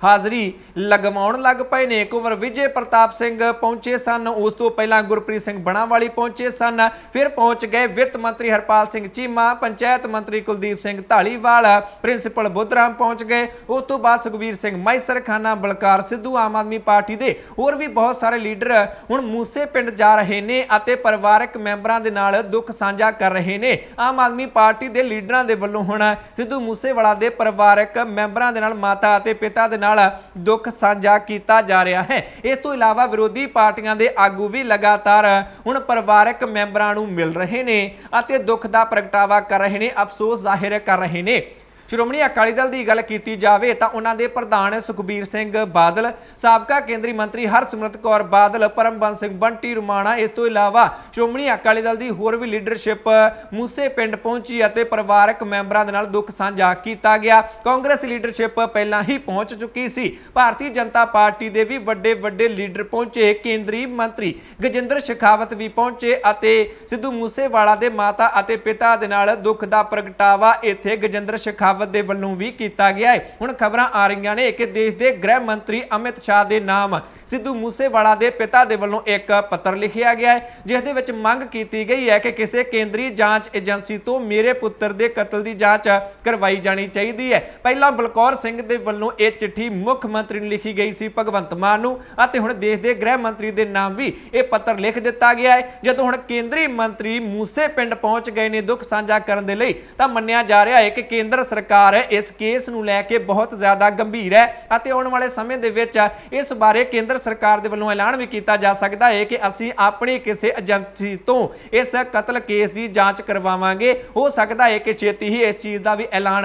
ਹਾਜ਼ਰੀ ਲਗਵਾਉਣ ਲੱਗ ਪਏ ਨੇ ਇੱਕ ਵਾਰ ਵਿਜੇ ਪ੍ਰਤਾਪ ਸਿੰਘ ਪਹੁੰਚੇ ਸਨ ਉਸ ਤੋਂ ਪਹਿਲਾਂ ਗੁਰਪ੍ਰੀਤ ਸਿੰਘ ਬਣਾਵਾਲੀ ਪਹੁੰਚੇ ਸਨ ਫਿਰ ਪਹੁੰਚ ਗਏ ਵਿੱਤ ਮੰਤਰੀ ਹਰਪਾਲ ਸਿੰਘ ਚੀਮਾ ਪੰਚਾਇਤ ਮੰਤਰੀ ਕੁਲਦੀਪ ਸਿੰਘ ਢਾਲੀਵਾਲ ਪ੍ਰਿੰਸੀਪਲ ਬੁੱਧਰਾਮ ਪਹੁੰਚ ਗਏ ਉਸ ਤੋਂ ਬਾਅਦ ਸੁਖਵੀਰ ਸਿੰਘ ਮੈਸਰ ਖਾਨਾ ਬਲਕਾਰ ਸਿੱਧੂ ਆਮ ਆਦਮੀ ਪਾਰਟੀ ਦੇ ਹੋਰ ਵੀ ਬਹੁਤ ਸਾਰੇ ਲੀਡਰ ਹੁਣ ਮੂਸੇ ਪਿੰਡ ਜਾ ਰਹੇ ਨੇ ਅਤੇ ਪਰਿਵਾਰਕ ਮੈਂਬਰਾਂ ਦੇ ਨਾਲ ਦੁੱਖ ਸਾਂਝਾ ਕਰ ਰਹੇ ਨੇ ਆਮ ਆਦਮੀ ਪਾਰਟੀ ਦੇ ਲੀਡਰਾਂ ਦੇ ਵੱਲੋਂ ਹੁਣ ਸਿੱਧੂ ਮੂਸੇਵਾਲਾ ਦੇ ਪਰਿਵਾਰਕ ਮੈਂਬਰਾਂ ਦੇ ਨਾਲ ਮਾਤਾ ਅਤੇ ਪਿਤਾ ਦੇ ਨਾਲ ਨਾਲ ਦੁੱਖ ਸਾਂਝਾ ਕੀਤਾ ਜਾ ਰਿਹਾ ਹੈ ਇਸ ਤੋਂ ਇਲਾਵਾ ਵਿਰੋਧੀ ਪਾਰਟੀਆਂ ਦੇ ਆਗੂ ਵੀ ਲਗਾਤਾਰ ਹੁਣ ਪਰਿਵਾਰਕ ਮੈਂਬਰਾਂ ਨੂੰ ਮਿਲ ਰਹੇ ਨੇ ਅਤੇ ਦੁੱਖ ਦਾ ਪ੍ਰਗਟਾਵਾ ਕਰ ਰਹੇ ਨੇ ਅਫਸੋਸ ਜ਼ਾਹਿਰ ਕਰ ਰਹੇ ਨੇ ਸ਼੍ਰੋਮਣੀ ਅਕਾਲੀ ਦਲ ਦੀ ਗੱਲ ਕੀਤੀ ਜਾਵੇ ਤਾਂ ਉਹਨਾਂ ਦੇ ਪ੍ਰਧਾਨ ਸੁਖਬੀਰ ਸਿੰਘ ਬਾਦਲ ਸਾਬਕਾ ਕੇਂਦਰੀ ਮੰਤਰੀ ਹਰਸਿਮਰਤ ਕੌਰ ਬਾਦਲ ਪਰਮਬੰਸ ਸਿੰਘ ਬੰਟੀ ਰੁਮਾਣਾ ਇਸ ਤੋਂ ਇਲਾਵਾ ਸ਼੍ਰੋਮਣੀ ਅਕਾਲੀ ਦਲ ਦੀ ਹੋਰ ਵੀ ਲੀਡਰਸ਼ਿਪ ਮੂਸੇ ਪਿੰਡ ਪਹੁੰਚੀ ਅਤੇ ਪਰਿਵਾਰਕ ਮੈਂਬਰਾਂ ਦੇ ਨਾਲ ਦੁੱਖ ਸਾਂਝਾ ਕੀਤਾ ਗਿਆ ਕਾਂਗਰਸ ਲੀਡਰਸ਼ਿਪ ਪਹਿਲਾਂ ਹੀ ਪਹੁੰਚ ਚੁੱਕੀ ਸੀ ਭਾਰਤੀ ਜਨਤਾ ਪਾਰਟੀ ਦੇ ਵੀ ਵੱਡੇ ਵੱਡੇ ਲੀਡਰ ਪਹੁੰਚੇ ਕੇਂਦਰੀ ਮੰਤਰੀ ਗਜਿੰਦਰ ਸ਼ਖਾਵਤ ਵੀ ਪਹੁੰਚੇ ਅਤੇ ਸਿੱਧੂ ਮੂਸੇਵਾਲਾ ਦੇ ਮਾਤਾ ਅਤੇ ਪਿਤਾ ਦੇ ਨਾਲ ਦੁੱਖ ਦਾ ਪ੍ਰਗਟਾਵਾ ਇੱਥੇ ਗਜਿੰਦਰ ਸ਼ਖਾਵਤ ਸ਼ੇਖਾਵਤ ਦੇ ਵੱਲੋਂ ਵੀ ਕੀਤਾ ਗਿਆ ਹੈ ਹੁਣ ਖਬਰਾਂ ਆ ਰਹੀਆਂ ਨੇ ਕਿ ਦੇਸ਼ ਦੇ ਗ੍ਰਹਿ ਮੰਤਰੀ ਅਮਿਤ ਸ਼ਾਹ ਦੇ ਨਾਮ ਸਿੱਧੂ ਮੂਸੇਵਾਲਾ ਦੇ ਪਿਤਾ ਦੇ ਵੱਲੋਂ ਇੱਕ ਪੱਤਰ ਲਿਖਿਆ ਗਿਆ ਹੈ ਜਿਸ ਦੇ ਵਿੱਚ ਮੰਗ ਕੀਤੀ ਗਈ ਹੈ ਕਿ ਕਿਸੇ ਕੇਂਦਰੀ ਜਾਂਚ ਏਜੰਸੀ ਤੋਂ ਮੇਰੇ ਪੁੱਤਰ ਦੇ ਕਤਲ ਦੀ ਜਾਂਚ ਕਰਵਾਈ ਜਾਣੀ ਚਾਹੀਦੀ ਹੈ ਪਹਿਲਾਂ ਬਲਕੌਰ ਸਿੰਘ ਦੇ ਵੱਲੋਂ ਇਹ ਚਿੱਠੀ ਮੁੱਖ ਮੰਤਰੀ ਨੂੰ ਲਿਖੀ ਗਈ ਸੀ ਭਗਵੰਤ ਮਾਨ ਨੂੰ ਅਤੇ ਹੁਣ ਦੇਸ਼ ਦੇ ਗ੍ਰਹਿ ਮੰਤਰੀ ਦੇ ਨਾਮ ਵੀ ਇਹ ਪੱਤਰ ਲਿਖ ਦਿੱਤਾ ਗਿਆ ਹੈ ਜਦੋਂ ਹੁਣ ਕੇਂਦਰੀ ਮੰਤਰੀ ਮੂਸੇ ਪਿੰਡ ਪਹੁੰਚ ਗਏ ਨੇ ਦੁੱਖ ਸਾਂਝਾ ਕਰਨ ਦੇ ਲਈ ਤਾਂ ਮੰਨਿਆ ਜਾ ਰਿਹਾ ਹੈ ਕਿ ਕੇਂਦਰ ਸਰਕਾਰ ਇਸ ਕੇਸ ਨੂੰ ਲੈ ਕੇ ਬਹੁਤ ਜ਼ਿਆਦਾ ਗੰਭੀਰ ਹੈ ਅਤੇ ਆਉਣ ਵਾਲੇ ਸਮੇਂ ਦੇ ਵਿੱਚ ਇਸ ਬਾਰੇ ਕੇਂਦਰ ਕੇਂਦਰ ਸਰਕਾਰ ਦੇ ਵੱਲੋਂ ਐਲਾਨ ਵੀ ਕੀਤਾ ਜਾ ਸਕਦਾ ਹੈ ਕਿ ਅਸੀਂ ਆਪਣੀ ਕਿਸੇ ਏਜੰਸੀ ਤੋਂ ਇਸ ਕਤਲ ਕੇਸ ਦੀ ਜਾਂਚ ਕਰਵਾਵਾਂਗੇ ਹੋ ਸਕਦਾ ਹੈ ਕਿ ਛੇਤੀ ਹੀ ਇਸ ਚੀਜ਼ ਦਾ ਵੀ ਐਲਾਨ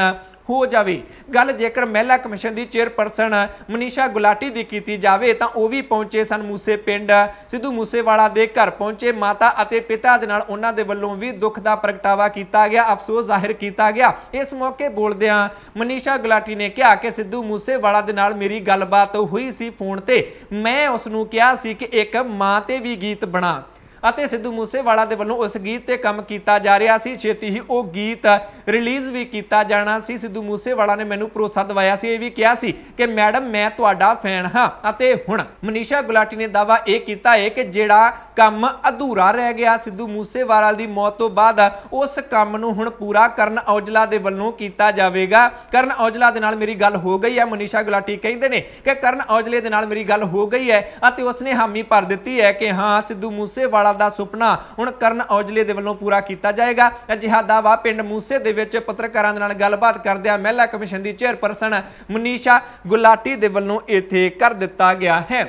ਹੋ ਜਾਵੇ ਗੱਲ ਜੇਕਰ ਮਹਿਲਾ ਕਮਿਸ਼ਨ ਦੀ ਚੇਅਰਪਰਸਨ ਮਨੀਸ਼ਾ ਗੁਲਾਟੀ ਦੀ ਕੀਤੀ ਜਾਵੇ ਤਾਂ ਉਹ ਵੀ ਪਹੁੰਚੇ ਸਨ ਮੂਸੇ ਪਿੰਡ ਸਿੱਧੂ ਮੂਸੇਵਾਲਾ ਦੇ ਘਰ ਪਹੁੰਚੇ ਮਾਤਾ ਅਤੇ ਪਿਤਾ ਦੇ ਨਾਲ ਉਹਨਾਂ ਦੇ ਵੱਲੋਂ ਵੀ ਦੁੱਖ ਦਾ ਪ੍ਰਗਟਾਵਾ ਕੀਤਾ ਗਿਆ ਅਫਸੋਸ ਜ਼ਾਹਿਰ ਕੀਤਾ ਗਿਆ ਇਸ ਮੌਕੇ ਬੋਲਦਿਆਂ ਮਨੀਸ਼ਾ ਗੁਲਾਟੀ ਨੇ ਕਿਹਾ ਕਿ ਸਿੱਧੂ ਮੂਸੇਵਾਲਾ ਦੇ ਨਾਲ ਮੇਰੀ ਗੱਲਬਾਤ ਹੋਈ ਸੀ ਫੋਨ ਤੇ ਮੈਂ ਉਸ ਨੂੰ ਕਿਹਾ ਸੀ ਕਿ ਇੱਕ ਮਾਂ ਤੇ ਵੀ ਗੀਤ ਬਣਾ ਅਤੇ ਸਿੱਧੂ ਮੂਸੇਵਾਲਾ ਦੇ ਵੱਲੋਂ ਉਸ ਗੀਤ ਤੇ ਕੰਮ ਕੀਤਾ ਜਾ ਰਿਹਾ ਸੀ ਛੇਤੀ ਹੀ ਉਹ ਗੀਤ ਰਿਲੀਜ਼ ਵੀ ਕੀਤਾ ਜਾਣਾ ਸੀ ਸਿੱਧੂ ਮੂਸੇਵਾਲਾ ਨੇ ਮੈਨੂੰ ਭਰੋਸਾ ਦਵਾਇਆ ਸੀ ਇਹ ਵੀ ਕਿਹਾ ਸੀ ਕਿ ਮੈਡਮ ਮੈਂ ਤੁਹਾਡਾ ਫੈਨ ਹਾਂ ਅਤੇ ਹੁਣ ਮਨੀਸ਼ਾ ਗੁਲਾਟੀ ਨੇ ਦਾਵਾ ਇਹ ਕੀਤਾ ਹੈ ਕਿ ਜਿਹੜਾ ਕੰਮ ਅਧੂਰਾ ਰਹਿ ਗਿਆ ਸਿੱਧੂ ਮੂਸੇਵਾਲਾ ਦੀ ਮੌਤ ਤੋਂ ਬਾਅਦ ਉਸ ਕੰਮ ਨੂੰ ਹੁਣ ਪੂਰਾ ਕਰਨ ਔਜਲਾ ਦੇ ਵੱਲੋਂ ਕੀਤਾ ਜਾਵੇਗਾ ਕਰਨ ਔਜਲਾ ਦੇ ਨਾਲ ਮੇਰੀ ਗੱਲ ਹੋ ਗਈ ਹੈ ਮਨੀਸ਼ਾ ਗੁਲਾਟੀ ਕਹਿੰਦੇ ਨੇ ਕਿ ਕਰਨ ਔਜਲੇ ਦੇ ਨਾਲ ਮੇਰੀ ਗੱਲ ਹੋ ਗਈ ਹੈ ਅਤੇ ਉਸਨੇ ਹਾਮੀ ਭਰ ਦਿੱਤੀ ਹੈ ਕਿ ਹਾਂ ਸਿੱਧੂ ਮੂਸੇਵਾਲਾ ਸਾਲ ਦਾ ਸੁਪਨਾ ਹੁਣ ਕਰਨ ਔਜਲੇ ਦੇ ਵੱਲੋਂ ਪੂਰਾ ਕੀਤਾ ਜਾਏਗਾ ਅਜਿਹਾ ਦਾਵਾ ਪਿੰਡ ਮੂਸੇ ਦੇ ਵਿੱਚ ਪੱਤਰਕਾਰਾਂ ਨਾਲ ਗੱਲਬਾਤ ਕਰਦਿਆਂ ਮਹਿਲਾ ਕਮਿਸ਼ਨ ਦੀ ਚੇਅਰਪਰਸਨ ਮਨੀਸ਼ਾ ਗੁਲਾਟੀ ਦੇ ਵੱਲੋਂ ਇੱਥੇ ਕਰ ਦਿੱਤਾ ਗਿਆ ਹੈ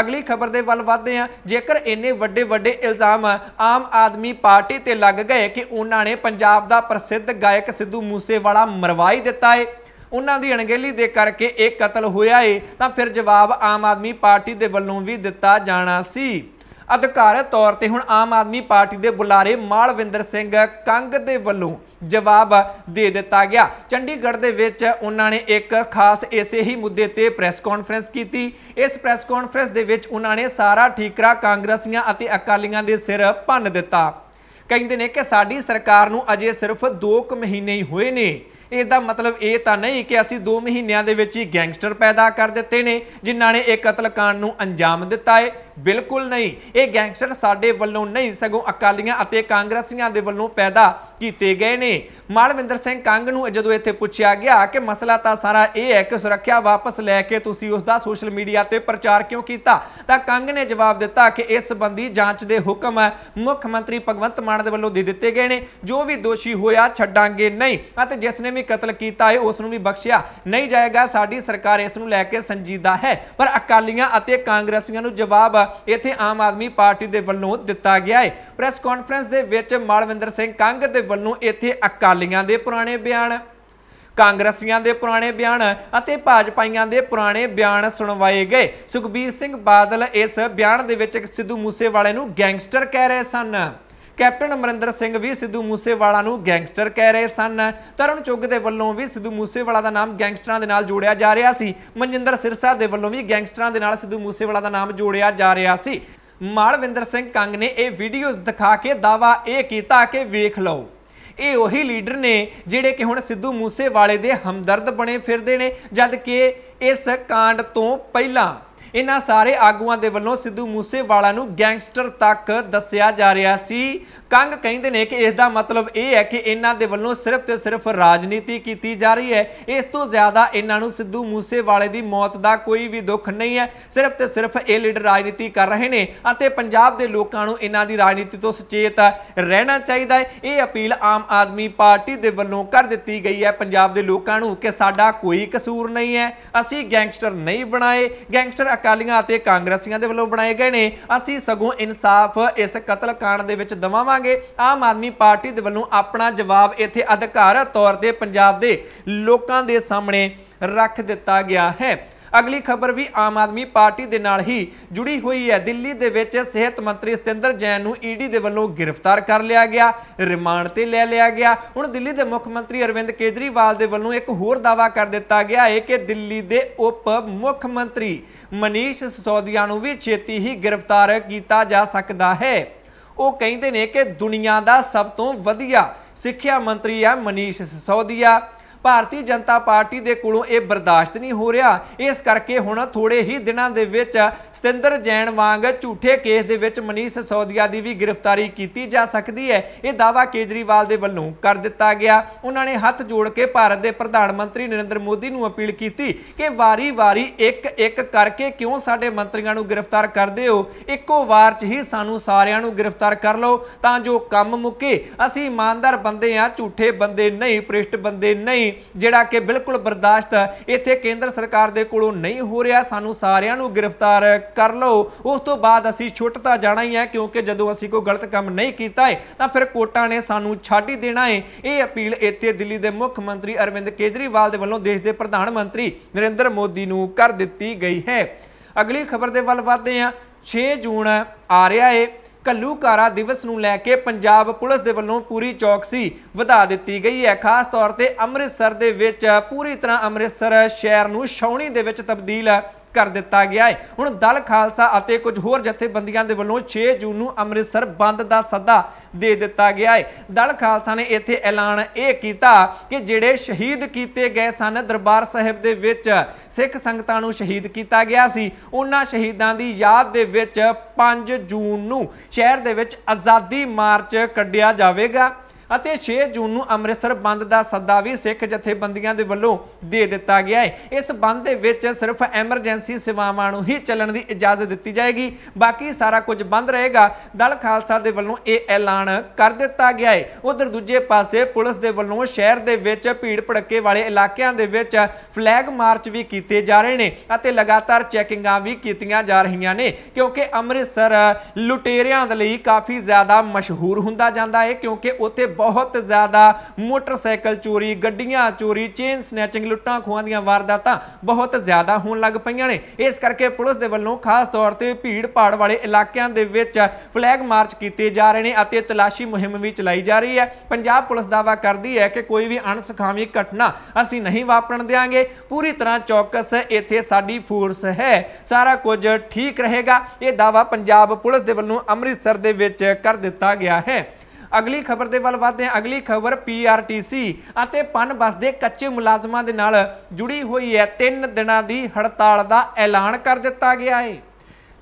ਅਗਲੀ ਖਬਰ ਦੇ ਵੱਲ ਵਧਦੇ ਹਾਂ ਜੇਕਰ ਇੰਨੇ ਵੱਡੇ ਵੱਡੇ ਇਲਜ਼ਾਮ ਆਮ ਆਦਮੀ ਪਾਰਟੀ ਤੇ ਲੱਗ ਗਏ ਕਿ ਉਹਨਾਂ ਨੇ ਪੰਜਾਬ ਦਾ ਪ੍ਰਸਿੱਧ ਗਾਇਕ ਸਿੱਧੂ ਮੂਸੇਵਾਲਾ ਮਰਵਾਈ ਦਿੱਤਾ ਏ ਉਹਨਾਂ ਦੀ ਅਣਗਹਿਲੀ ਦੇ ਕਰਕੇ ਇਹ ਕਤਲ ਹੋਇਆ ਏ ਤਾਂ ਫਿਰ ਜਵਾਬ ਆਮ ਆਦਮੀ ਪਾਰਟੀ ਦੇ ਵੱਲੋਂ ਵੀ ਦਿੱਤਾ ਜਾਣਾ ਸੀ ਅਧਿਕਾਰਤ ਤੌਰ ਤੇ ਹੁਣ ਆਮ ਆਦਮੀ ਪਾਰਟੀ ਦੇ ਬੁਲਾਰੇ ਮਾਲਵਿੰਦਰ ਸਿੰਘ ਕੰਗ ਦੇ ਵੱਲੋਂ ਜਵਾਬ ਦੇ ਦਿੱਤਾ ਗਿਆ ਚੰਡੀਗੜ੍ਹ ਦੇ ਵਿੱਚ ਉਹਨਾਂ ਨੇ ਇੱਕ ਖਾਸ ਇਸੇ ਹੀ ਮੁੱਦੇ ਤੇ ਪ੍ਰੈਸ ਕਾਨਫਰੰਸ ਕੀਤੀ ਇਸ ਪ੍ਰੈਸ ਕਾਨਫਰੰਸ ਦੇ ਵਿੱਚ ਉਹਨਾਂ ਨੇ ਸਾਰਾ ਠੀਕਰਾ ਕਾਂਗਰਸੀਆਂ ਅਤੇ ਅਕਾਲੀਆਂ ਦੇ ਸਿਰ ਭੰਨ ਦਿੱਤਾ ਕਹਿੰਦੇ ਨੇ ਕਿ ਸਾਡੀ ਸਰਕਾਰ ਨੂੰ ਅਜੇ ਸਿਰਫ 2 ਮਹੀਨੇ ਹੀ ਹੋਏ ਨੇ ਇਸ ਦਾ ਮਤਲਬ ਇਹ ਤਾਂ ਨਹੀਂ ਕਿ ਅਸੀਂ 2 ਮਹੀਨਿਆਂ ਦੇ ਵਿੱਚ ਹੀ ਗੈਂਗਸਟਰ ਪੈਦਾ ਕਰ ਦਿੱਤੇ ਨੇ ਜਿਨ੍ਹਾਂ ਨੇ ਇਹ ਕਤਲकांड ਨੂੰ ਅੰਜਾਮ ਦਿੱਤਾ ਹੈ ਬਿਲਕੁਲ ਨਹੀਂ ਇਹ ਗੈਂਗਸਟਰ ਸਾਡੇ ਵੱਲੋਂ ਨਹੀਂ ਸਗੋਂ ਅਕਾਲੀਆਂ ਅਤੇ ਕਾਂਗਰਸੀਆਂ ਦੇ ਵੱਲੋਂ ਪੈਦਾ ਕੀਤੇ ਗਏ ਨੇ ਮਾਲਵਿੰਦਰ ਸਿੰਘ ਕੰਗ ਨੂੰ ਜਦੋਂ ਇੱਥੇ ਪੁੱਛਿਆ ਗਿਆ ਕਿ ਮਸਲਾ ਤਾਂ ਸਾਰਾ ਇਹ ਹੈ ਕਿ ਸੁਰੱਖਿਆ ਵਾਪਸ ਲੈ ਕੇ ਤੁਸੀਂ ਉਸ ਦਾ ਸੋਸ਼ਲ ਮੀਡੀਆ ਤੇ ਪ੍ਰਚਾਰ ਕਿਉਂ ਕੀਤਾ ਤਾਂ ਕੰਗ ਨੇ ਜਵਾਬ ਦਿੱਤਾ ਕਿ ਇਸ ਸੰਬੰਧੀ ਜਾਂਚ ਦੇ ਹੁਕਮ ਮੁੱਖ ਮੰਤਰੀ ਭਗਵੰਤ ਮਾਨ ਦੇ ਵੱਲੋਂ ਦੇ ਦਿੱਤੇ ਗਏ ਨੇ ਜੋ ਵੀ ਦੋਸ਼ੀ ਹੋਇਆ ਛੱਡਾਂਗੇ ਨਹੀਂ ਅਤੇ ਜਿਸ ਨੇ ਵੀ ਕਤਲ ਕੀਤਾ ਹੈ ਉਸ ਨੂੰ ਵੀ ਬਖਸ਼ਿਆ ਨਹੀਂ ਜਾਏਗਾ ਸਾਡੀ ਸਰਕਾਰ ਇਸ ਨੂੰ ਲੈ ਕੇ ਸੰਜੀਦਾ ਹੈ ਪਰ ਅਕਾਲੀਆਂ ਅਤੇ ਕਾਂਗਰਸੀਆਂ ਨੂੰ ਜਵਾਬ ਹਵਾਲਾ ਇੱਥੇ ਆਮ ਆਦਮੀ ਪਾਰਟੀ ਦੇ ਵੱਲੋਂ ਦਿੱਤਾ ਗਿਆ ਹੈ ਪ੍ਰੈਸ ਕਾਨਫਰੰਸ ਦੇ ਵਿੱਚ ਮਲਵਿੰਦਰ ਸਿੰਘ ਕੰਗ ਦੇ ਵੱਲੋਂ ਇੱਥੇ ਅਕਾਲੀਆਂ ਦੇ ਪੁਰਾਣੇ ਬਿਆਨ ਕਾਂਗਰਸੀਆਂ ਦੇ ਪੁਰਾਣੇ ਬਿਆਨ ਅਤੇ ਭਾਜਪਾਈਆਂ ਦੇ ਪੁਰਾਣੇ ਬਿਆਨ ਸੁਣਵਾਏ ਗਏ ਸੁਖਬੀਰ ਸਿੰਘ ਬਾਦਲ ਇਸ ਬਿਆਨ ਦੇ ਵਿੱਚ ਸਿੱਧੂ ਮੂਸੇਵਾਲੇ ਨੂੰ ਗੈਂਗਸਟਰ ਕਹਿ ਰਹੇ ਸਨ ਕੈਪਟਨ ਅਮਰਿੰਦਰ ਸਿੰਘ ਵੀ ਸਿੱਧੂ ਮੂਸੇਵਾਲਾ ਨੂੰ ਗੈਂਗਸਟਰ ਕਹਿ ਰਹੇ ਸਨ ਤਰਨ ਚੁੱਗ ਦੇ ਵੱਲੋਂ ਵੀ ਸਿੱਧੂ ਮੂਸੇਵਾਲਾ ਦਾ ਨਾਮ ਗੈਂਗਸਟਰਾਂ ਦੇ ਨਾਲ ਜੋੜਿਆ ਜਾ ਰਿਹਾ ਸੀ ਮਨਜਿੰਦਰ ਸਿਰਸਾ ਦੇ ਵੱਲੋਂ ਵੀ ਗੈਂਗਸਟਰਾਂ ਦੇ ਨਾਲ ਸਿੱਧੂ ਮੂਸੇਵਾਲਾ ਦਾ ਨਾਮ ਜੋੜਿਆ ਜਾ ਰਿਹਾ ਸੀ ਮਾਲਵਿੰਦਰ ਸਿੰਘ ਕੰਗ ਨੇ ਇਹ ਵੀਡੀਓਜ਼ ਦਿਖਾ ਕੇ ਦਾਵਾ ਇਹ ਕੀਤਾ ਕਿ ਵੇਖ ਲਓ ਇਹ ਉਹੀ ਲੀਡਰ ਨੇ ਜਿਹੜੇ ਕਿ ਹੁਣ ਸਿੱਧੂ ਮੂਸੇਵਾਲੇ ਦੇ ਹਮਦਰਦ ਬਣੇ ਫਿਰਦੇ ਨੇ ਜਦ ਕਿ ਇਸ ਕਾਂਡ ਤੋਂ ਪਹਿਲਾਂ ਇਹਨਾਂ ਸਾਰੇ ਆਗੂਆਂ ਦੇ ਵੱਲੋਂ ਸਿੱਧੂ ਮੂਸੇਵਾਲਾ ਨੂੰ ਗੈਂਗਸਟਰ ਤੱਕ ਦੱਸਿਆ ਜਾ ਰਿਹਾ ਸੀ ਕੰਗ ਕਹਿੰਦੇ ਨੇ ਕਿ ਇਸ ਦਾ ਮਤਲਬ ਇਹ ਹੈ ਕਿ ਇਹਨਾਂ ਦੇ ਵੱਲੋਂ ਸਿਰਫ ਤੇ ਸਿਰਫ ਰਾਜਨੀਤੀ ਕੀਤੀ ਜਾ ਰਹੀ ਹੈ ਇਸ ਤੋਂ ਜ਼ਿਆਦਾ ਇਹਨਾਂ ਨੂੰ ਸਿੱਧੂ ਮੂਸੇਵਾਲੇ ਦੀ ਮੌਤ ਦਾ ਕੋਈ ਵੀ ਦੁੱਖ ਨਹੀਂ ਹੈ ਸਿਰਫ ਤੇ ਸਿਰਫ ਇਹ ਲੀਡਰ ਰਾਜਨੀਤੀ ਕਰ ਰਹੇ ਨੇ ਅਤੇ ਪੰਜਾਬ ਦੇ ਲੋਕਾਂ ਨੂੰ ਇਹਨਾਂ ਦੀ ਰਾਜਨੀਤੀ ਤੋਂ ਸੁਚੇਤ ਰਹਿਣਾ ਚਾਹੀਦਾ ਹੈ ਇਹ ਅਪੀਲ ਆਮ ਆਦਮੀ ਪਾਰਟੀ ਦੇ ਵੱਲੋਂ ਕਰ ਦਿੱਤੀ ਗਈ ਹੈ ਪੰਜਾਬ ਦੇ ਲੋਕਾਂ ਨੂੰ ਕਿ ਸਾਡਾ ਕੋਈ ਕਸੂਰ ਨਹੀਂ ਹੈ ਅਸੀਂ ਗੈਂਗਸਟਰ ਨਹੀਂ ਬਣਾਏ ਗੈਂਗਸਟਰ ਅਕਾਲੀਆਂ ਅਤੇ ਕਾਂਗਰਸੀਆਂ ਦੇ ਵੱਲੋਂ ਬਣਾਏ ਗਏ ਨੇ ਅਸੀਂ ਸਗੋਂ ਇਨਸਾਫ ਇਸ ਕਤਲकांड ਦੇ ਵਿੱਚ ਦਵਾਵਾਂਗੇ ਆਮ ਆਦਮੀ ਪਾਰਟੀ ਦੇ ਵੱਲੋਂ ਆਪਣਾ ਜਵਾਬ ਇੱਥੇ ਅਧਿਕਾਰਤ ਤੌਰ ਤੇ ਪੰਜਾਬ ਦੇ ਲੋਕਾਂ ਦੇ ਸਾਹਮਣੇ ਰੱਖ ਦਿੱਤਾ ਗਿਆ ਹੈ ਅਗਲੀ ਖਬਰ ਵੀ ਆਮ ਆਦਮੀ ਪਾਰਟੀ ਦੇ ਨਾਲ ਹੀ ਜੁੜੀ ਹੋਈ ਹੈ ਦਿੱਲੀ ਦੇ ਵਿੱਚ ਸਿਹਤ ਮੰਤਰੀ ਸਤਿੰਦਰ ਜੈਨ ਨੂੰ ਈਡੀ ਦੇ ਵੱਲੋਂ ਗ੍ਰਿਫਤਾਰ ਕਰ ਲਿਆ ਗਿਆ ਰਿਮਾਂਡ ਤੇ ਲੈ ਲਿਆ ਗਿਆ ਹੁਣ ਦਿੱਲੀ ਦੇ ਮੁੱਖ ਮੰਤਰੀ ਅਰਵਿੰਦ ਕੇਜਰੀਵਾਲ ਦੇ ਵੱਲੋਂ ਇੱਕ ਹੋਰ ਦਾਵਾ ਕਰ ਦਿੱਤਾ ਗਿਆ ਹੈ ਕਿ ਦਿੱਲੀ ਦੇ ਉਪ ਮੁੱਖ ਮੰਤਰੀ ਮਨੀਸ਼ ਸਿਸੋਦੀਆ ਨੂੰ ਵੀ ਛੇਤੀ ਹੀ ਗ੍ਰਿਫਤਾਰ ਕੀਤਾ ਜਾ ਸਕਦਾ ਹੈ ਉਹ ਕਹਿੰਦੇ ਨੇ ਕਿ ਦੁਨੀਆ ਦਾ ਸਭ ਤੋਂ ਵਧੀਆ ਸਿੱਖਿਆ ਮੰਤਰੀ ਹੈ ਮਨੀਸ਼ ਸਿਸੋਦੀਆ ਭਾਰਤੀ ਜਨਤਾ ਪਾਰਟੀ ਦੇ ਕੋਲੋਂ ਇਹ ਬਰਦਾਸ਼ਤ ਨਹੀਂ ਹੋ ਰਿਹਾ ਇਸ ਕਰਕੇ ਹੁਣ ਥੋੜੇ ਹੀ ਦਿਨਾਂ ਦੇ ਵਿੱਚ ਸਤਿੰਦਰ ਜੈਨ ਵਾਂਗ ਝੂਠੇ ਕੇਸ ਦੇ ਵਿੱਚ ਮਨੀਸ਼ ਸੌਦੀਆ ਦੀ ਵੀ ਗ੍ਰਿਫਤਾਰੀ ਕੀਤੀ ਜਾ ਸਕਦੀ ਹੈ ਇਹ ਦਾਵਾ ਕੇਜਰੀਵਾਲ ਦੇ ਵੱਲੋਂ ਕਰ ਦਿੱਤਾ ਗਿਆ ਉਹਨਾਂ ਨੇ ਹੱਥ ਜੋੜ ਕੇ ਭਾਰਤ ਦੇ ਪ੍ਰਧਾਨ ਮੰਤਰੀ ਨਰਿੰਦਰ ਮੋਦੀ ਨੂੰ ਅਪੀਲ ਕੀਤੀ ਕਿ ਵਾਰੀ-ਵਾਰੀ ਇੱਕ-ਇੱਕ ਕਰਕੇ ਕਿਉਂ ਸਾਡੇ ਮੰਤਰੀਆਂ ਨੂੰ ਗ੍ਰਿਫਤਾਰ ਕਰਦੇ ਹੋ ਇੱਕੋ ਵਾਰ 'ਚ ਹੀ ਸਾਨੂੰ ਸਾਰਿਆਂ ਨੂੰ ਗ੍ਰਿਫਤਾਰ ਕਰ ਲਓ ਤਾਂ ਜੋ ਕੰਮ ਮੁੱਕੇ ਅਸੀਂ ਇਮਾਨਦਾਰ ਬੰਦੇ ਆ ਝੂਠੇ ਬੰਦੇ ਨਹੀਂ ਪ੍ਰਿਸ਼ਟ ਬੰਦੇ ਨਹੀਂ ਜਿਹੜਾ ਕਿ ਬਿਲਕੁਲ ਬਰਦਾਸ਼ਤ ਇੱਥੇ ਕੇਂਦਰ ਸਰਕਾਰ ਦੇ ਕੋਲੋਂ ਨਹੀਂ ਹੋ ਰਿਹਾ ਸਾਨੂੰ ਸਾਰਿਆਂ ਨੂੰ ਗ੍ਰਿਫਤਾਰ ਕਰ ਲਓ ਉਸ ਤੋਂ ਬਾਅਦ ਅਸੀਂ ਛੁੱਟ ਤਾਂ ਜਾਣਾ ਹੀ ਹੈ ਕਿਉਂਕਿ ਜਦੋਂ ਅਸੀਂ ਕੋਈ ਗਲਤ ਕੰਮ ਨਹੀਂ ਕੀਤਾ ਹੈ ਤਾਂ ਫਿਰ ਕੋਰਟਾਂ ਨੇ ਸਾਨੂੰ ਛੱਡ ਹੀ ਦੇਣਾ ਹੈ ਇਹ ਅਪੀਲ ਇੱਥੇ ਦਿੱਲੀ ਦੇ ਮੁੱਖ ਮੰਤਰੀ ਅਰਵਿੰਦ ਕੇਜਰੀਵਾਲ ਦੇ ਵੱਲੋਂ ਦੇਸ਼ ਦੇ ਪ੍ਰਧਾਨ ਮੰਤਰੀ ਨਰਿੰਦਰ ਮੋਦੀ ਨੂੰ ਕਰ ਦਿੱਤੀ ਗਈ ਹੈ ਅਗਲੀ ਖਬਰ ਦੇ ਵੱਲ ਵਧਦੇ ਹਾਂ 6 ਜੂਨ ਆ ਰਿਹਾ ਹੈ ਕੱਲੂਕਾਰਾ ਦਿਵਸ ਨੂੰ ਲੈ ਕੇ ਪੰਜਾਬ ਪੁਲਿਸ ਦੇ ਵੱਲੋਂ ਪੂਰੀ ਚੌਕਸੀ ਵਧਾ ਦਿੱਤੀ ਗਈ ਹੈ ਖਾਸ ਤੌਰ ਤੇ ਅੰਮ੍ਰਿਤਸਰ ਦੇ ਵਿੱਚ ਪੂਰੀ ਤਰ੍ਹਾਂ ਅੰਮ੍ਰਿਤਸਰ ਸ਼ਹਿਰ ਨੂੰ ਛੌਣੀ ਦੇ ਵਿੱਚ ਤਬਦੀਲ ਕਰ ਦਿੱਤਾ ਗਿਆ ਹੈ ਹੁਣ ਦਲ ਖਾਲਸਾ ਅਤੇ ਕੁਝ ਹੋਰ ਜਥੇਬੰਦੀਆਂ ਦੇ ਵੱਲੋਂ 6 ਜੂਨ ਨੂੰ ਅੰਮ੍ਰਿਤਸਰ ਬੰਦ ਦਾ ਸੱਦਾ ਦੇ ਦਿੱਤਾ ਗਿਆ ਹੈ ਦਲ ਖਾਲਸਾ ਨੇ ਇੱਥੇ ਐਲਾਨ ਇਹ ਕੀਤਾ ਕਿ ਜਿਹੜੇ ਸ਼ਹੀਦ ਕੀਤੇ ਗਏ ਸਨ ਦਰਬਾਰ ਸਾਹਿਬ ਦੇ ਵਿੱਚ ਸਿੱਖ ਸੰਗਤਾਂ ਨੂੰ ਸ਼ਹੀਦ ਕੀਤਾ ਗਿਆ ਸੀ ਉਹਨਾਂ ਸ਼ਹੀਦਾਂ ਦੀ ਯਾਦ ਦੇ ਵਿੱਚ 5 ਜੂਨ ਨੂੰ ਸ਼ਹਿਰ ਦੇ ਵਿੱਚ ਆਜ਼ਾਦੀ ਮਾਰਚ ਕੱਢਿਆ ਜਾਵੇਗਾ ਅਤੇ 6 ਜੂਨ ਨੂੰ ਅੰਮ੍ਰਿਤਸਰ ਬੰਦ ਦਾ ਸੱਦਾ ਵੀ ਸਿੱਖ ਜਥੇਬੰਦੀਆਂ ਦੇ ਵੱਲੋਂ ਦੇ ਦਿੱਤਾ ਗਿਆ ਹੈ ਇਸ ਬੰਦ ਦੇ ਵਿੱਚ ਸਿਰਫ ਐਮਰਜੈਂਸੀ ਸੇਵਾਵਾਂ ਨੂੰ ਹੀ ਚੱਲਣ ਦੀ ਇਜਾਜ਼ਤ ਦਿੱਤੀ ਜਾਏਗੀ ਬਾਕੀ ਸਾਰਾ ਕੁਝ ਬੰਦ ਰਹੇਗਾ ਦਲ ਖਾਲਸਾ ਦੇ ਵੱਲੋਂ ਇਹ ਐਲਾਨ ਕਰ ਦਿੱਤਾ ਗਿਆ ਹੈ ਉਧਰ ਦੂਜੇ ਪਾਸੇ ਪੁਲਿਸ ਦੇ ਵੱਲੋਂ ਸ਼ਹਿਰ ਦੇ ਵਿੱਚ ਭੀੜ ਭੜੱਕੇ ਵਾਲੇ ਇਲਾਕਿਆਂ ਦੇ ਵਿੱਚ ਫਲੈਗ ਮਾਰਚ ਵੀ ਕੀਤੇ ਜਾ ਰਹੇ ਨੇ ਅਤੇ ਲਗਾਤਾਰ ਚੈਕਿੰਗਾਂ ਵੀ ਕੀਤੀਆਂ ਜਾ ਰਹੀਆਂ ਨੇ ਕਿਉਂਕਿ ਅੰਮ੍ਰਿਤਸਰ ਲੁਟੇਰਿਆਂ ਦੇ ਲਈ ਕਾਫੀ ਜ਼ਿਆਦਾ ਮਸ਼ਹੂਰ ਹੁੰਦਾ ਜਾਂਦਾ ਹੈ ਕਿਉਂਕਿ ਉੱਥੇ ਬਹੁਤ ਜ਼ਿਆਦਾ ਮੋਟਰਸਾਈਕਲ ਚੋਰੀ ਗੱਡੀਆਂ ਚੋਰੀ ਚੇਨ ਸਨੈਚਿੰਗ ਲੁੱਟਾਂ ਖੋਹਾਂ ਦੀਆਂ ਵਾਰਦਾਤਾਂ ਬਹੁਤ ਜ਼ਿਆਦਾ ਹੋਣ ਲੱਗ ਪਈਆਂ ਨੇ ਇਸ ਕਰਕੇ ਪੁਲਿਸ ਦੇ ਵੱਲੋਂ ਖਾਸ ਤੌਰ ਤੇ ਭੀੜ ਭਾੜ ਵਾਲੇ ਇਲਾਕਿਆਂ ਦੇ ਵਿੱਚ ਫਲੈਗ ਮਾਰਚ ਕੀਤੇ ਜਾ ਰਹੇ ਨੇ ਅਤੇ ਤਲਾਸ਼ੀ ਮੁਹਿੰਮ ਵੀ ਚਲਾਈ ਜਾ ਰਹੀ ਹੈ ਪੰਜਾਬ ਪੁਲਿਸ ਦਾਵਾ ਕਰਦੀ ਹੈ ਕਿ ਕੋਈ ਵੀ ਅਣਸੁਖਾਵੀ ਘਟਨਾ ਅਸੀਂ ਨਹੀਂ ਵਾਪਰਨ ਦੇਵਾਂਗੇ ਪੂਰੀ ਤਰ੍ਹਾਂ ਚੌਕਸ ਇੱਥੇ ਸਾਡੀ ਫੋਰਸ ਹੈ ਸਾਰਾ ਕੁਝ ਠੀਕ ਰਹੇਗਾ ਇਹ ਦਾਵਾ ਪੰਜਾਬ ਪੁਲਿਸ ਦੇ ਵੱਲੋਂ ਅੰਮ੍ਰਿਤਸਰ ਦੇ ਵਿੱਚ ਕਰ ਦਿੱਤਾ ਗਿਆ ਹੈ ਅਗਲੀ ਖਬਰ ਦੇ ਵੱਲ ਵਧਦੇ ਹਾਂ ਅਗਲੀ ਖਬਰ ਪੀਆਰਟੀਸੀ ਅਤੇ ਪਨ ਬੱਸ ਦੇ ਕੱਚੇ ਮੁਲਾਜ਼ਮਾਂ ਦੇ ਨਾਲ ਜੁੜੀ ਹੋਈ ਹੈ 3 ਦਿਨਾਂ ਦੀ ਹੜਤਾਲ ਦਾ ਐਲਾਨ ਕਰ ਦਿੱਤਾ ਗਿਆ ਹੈ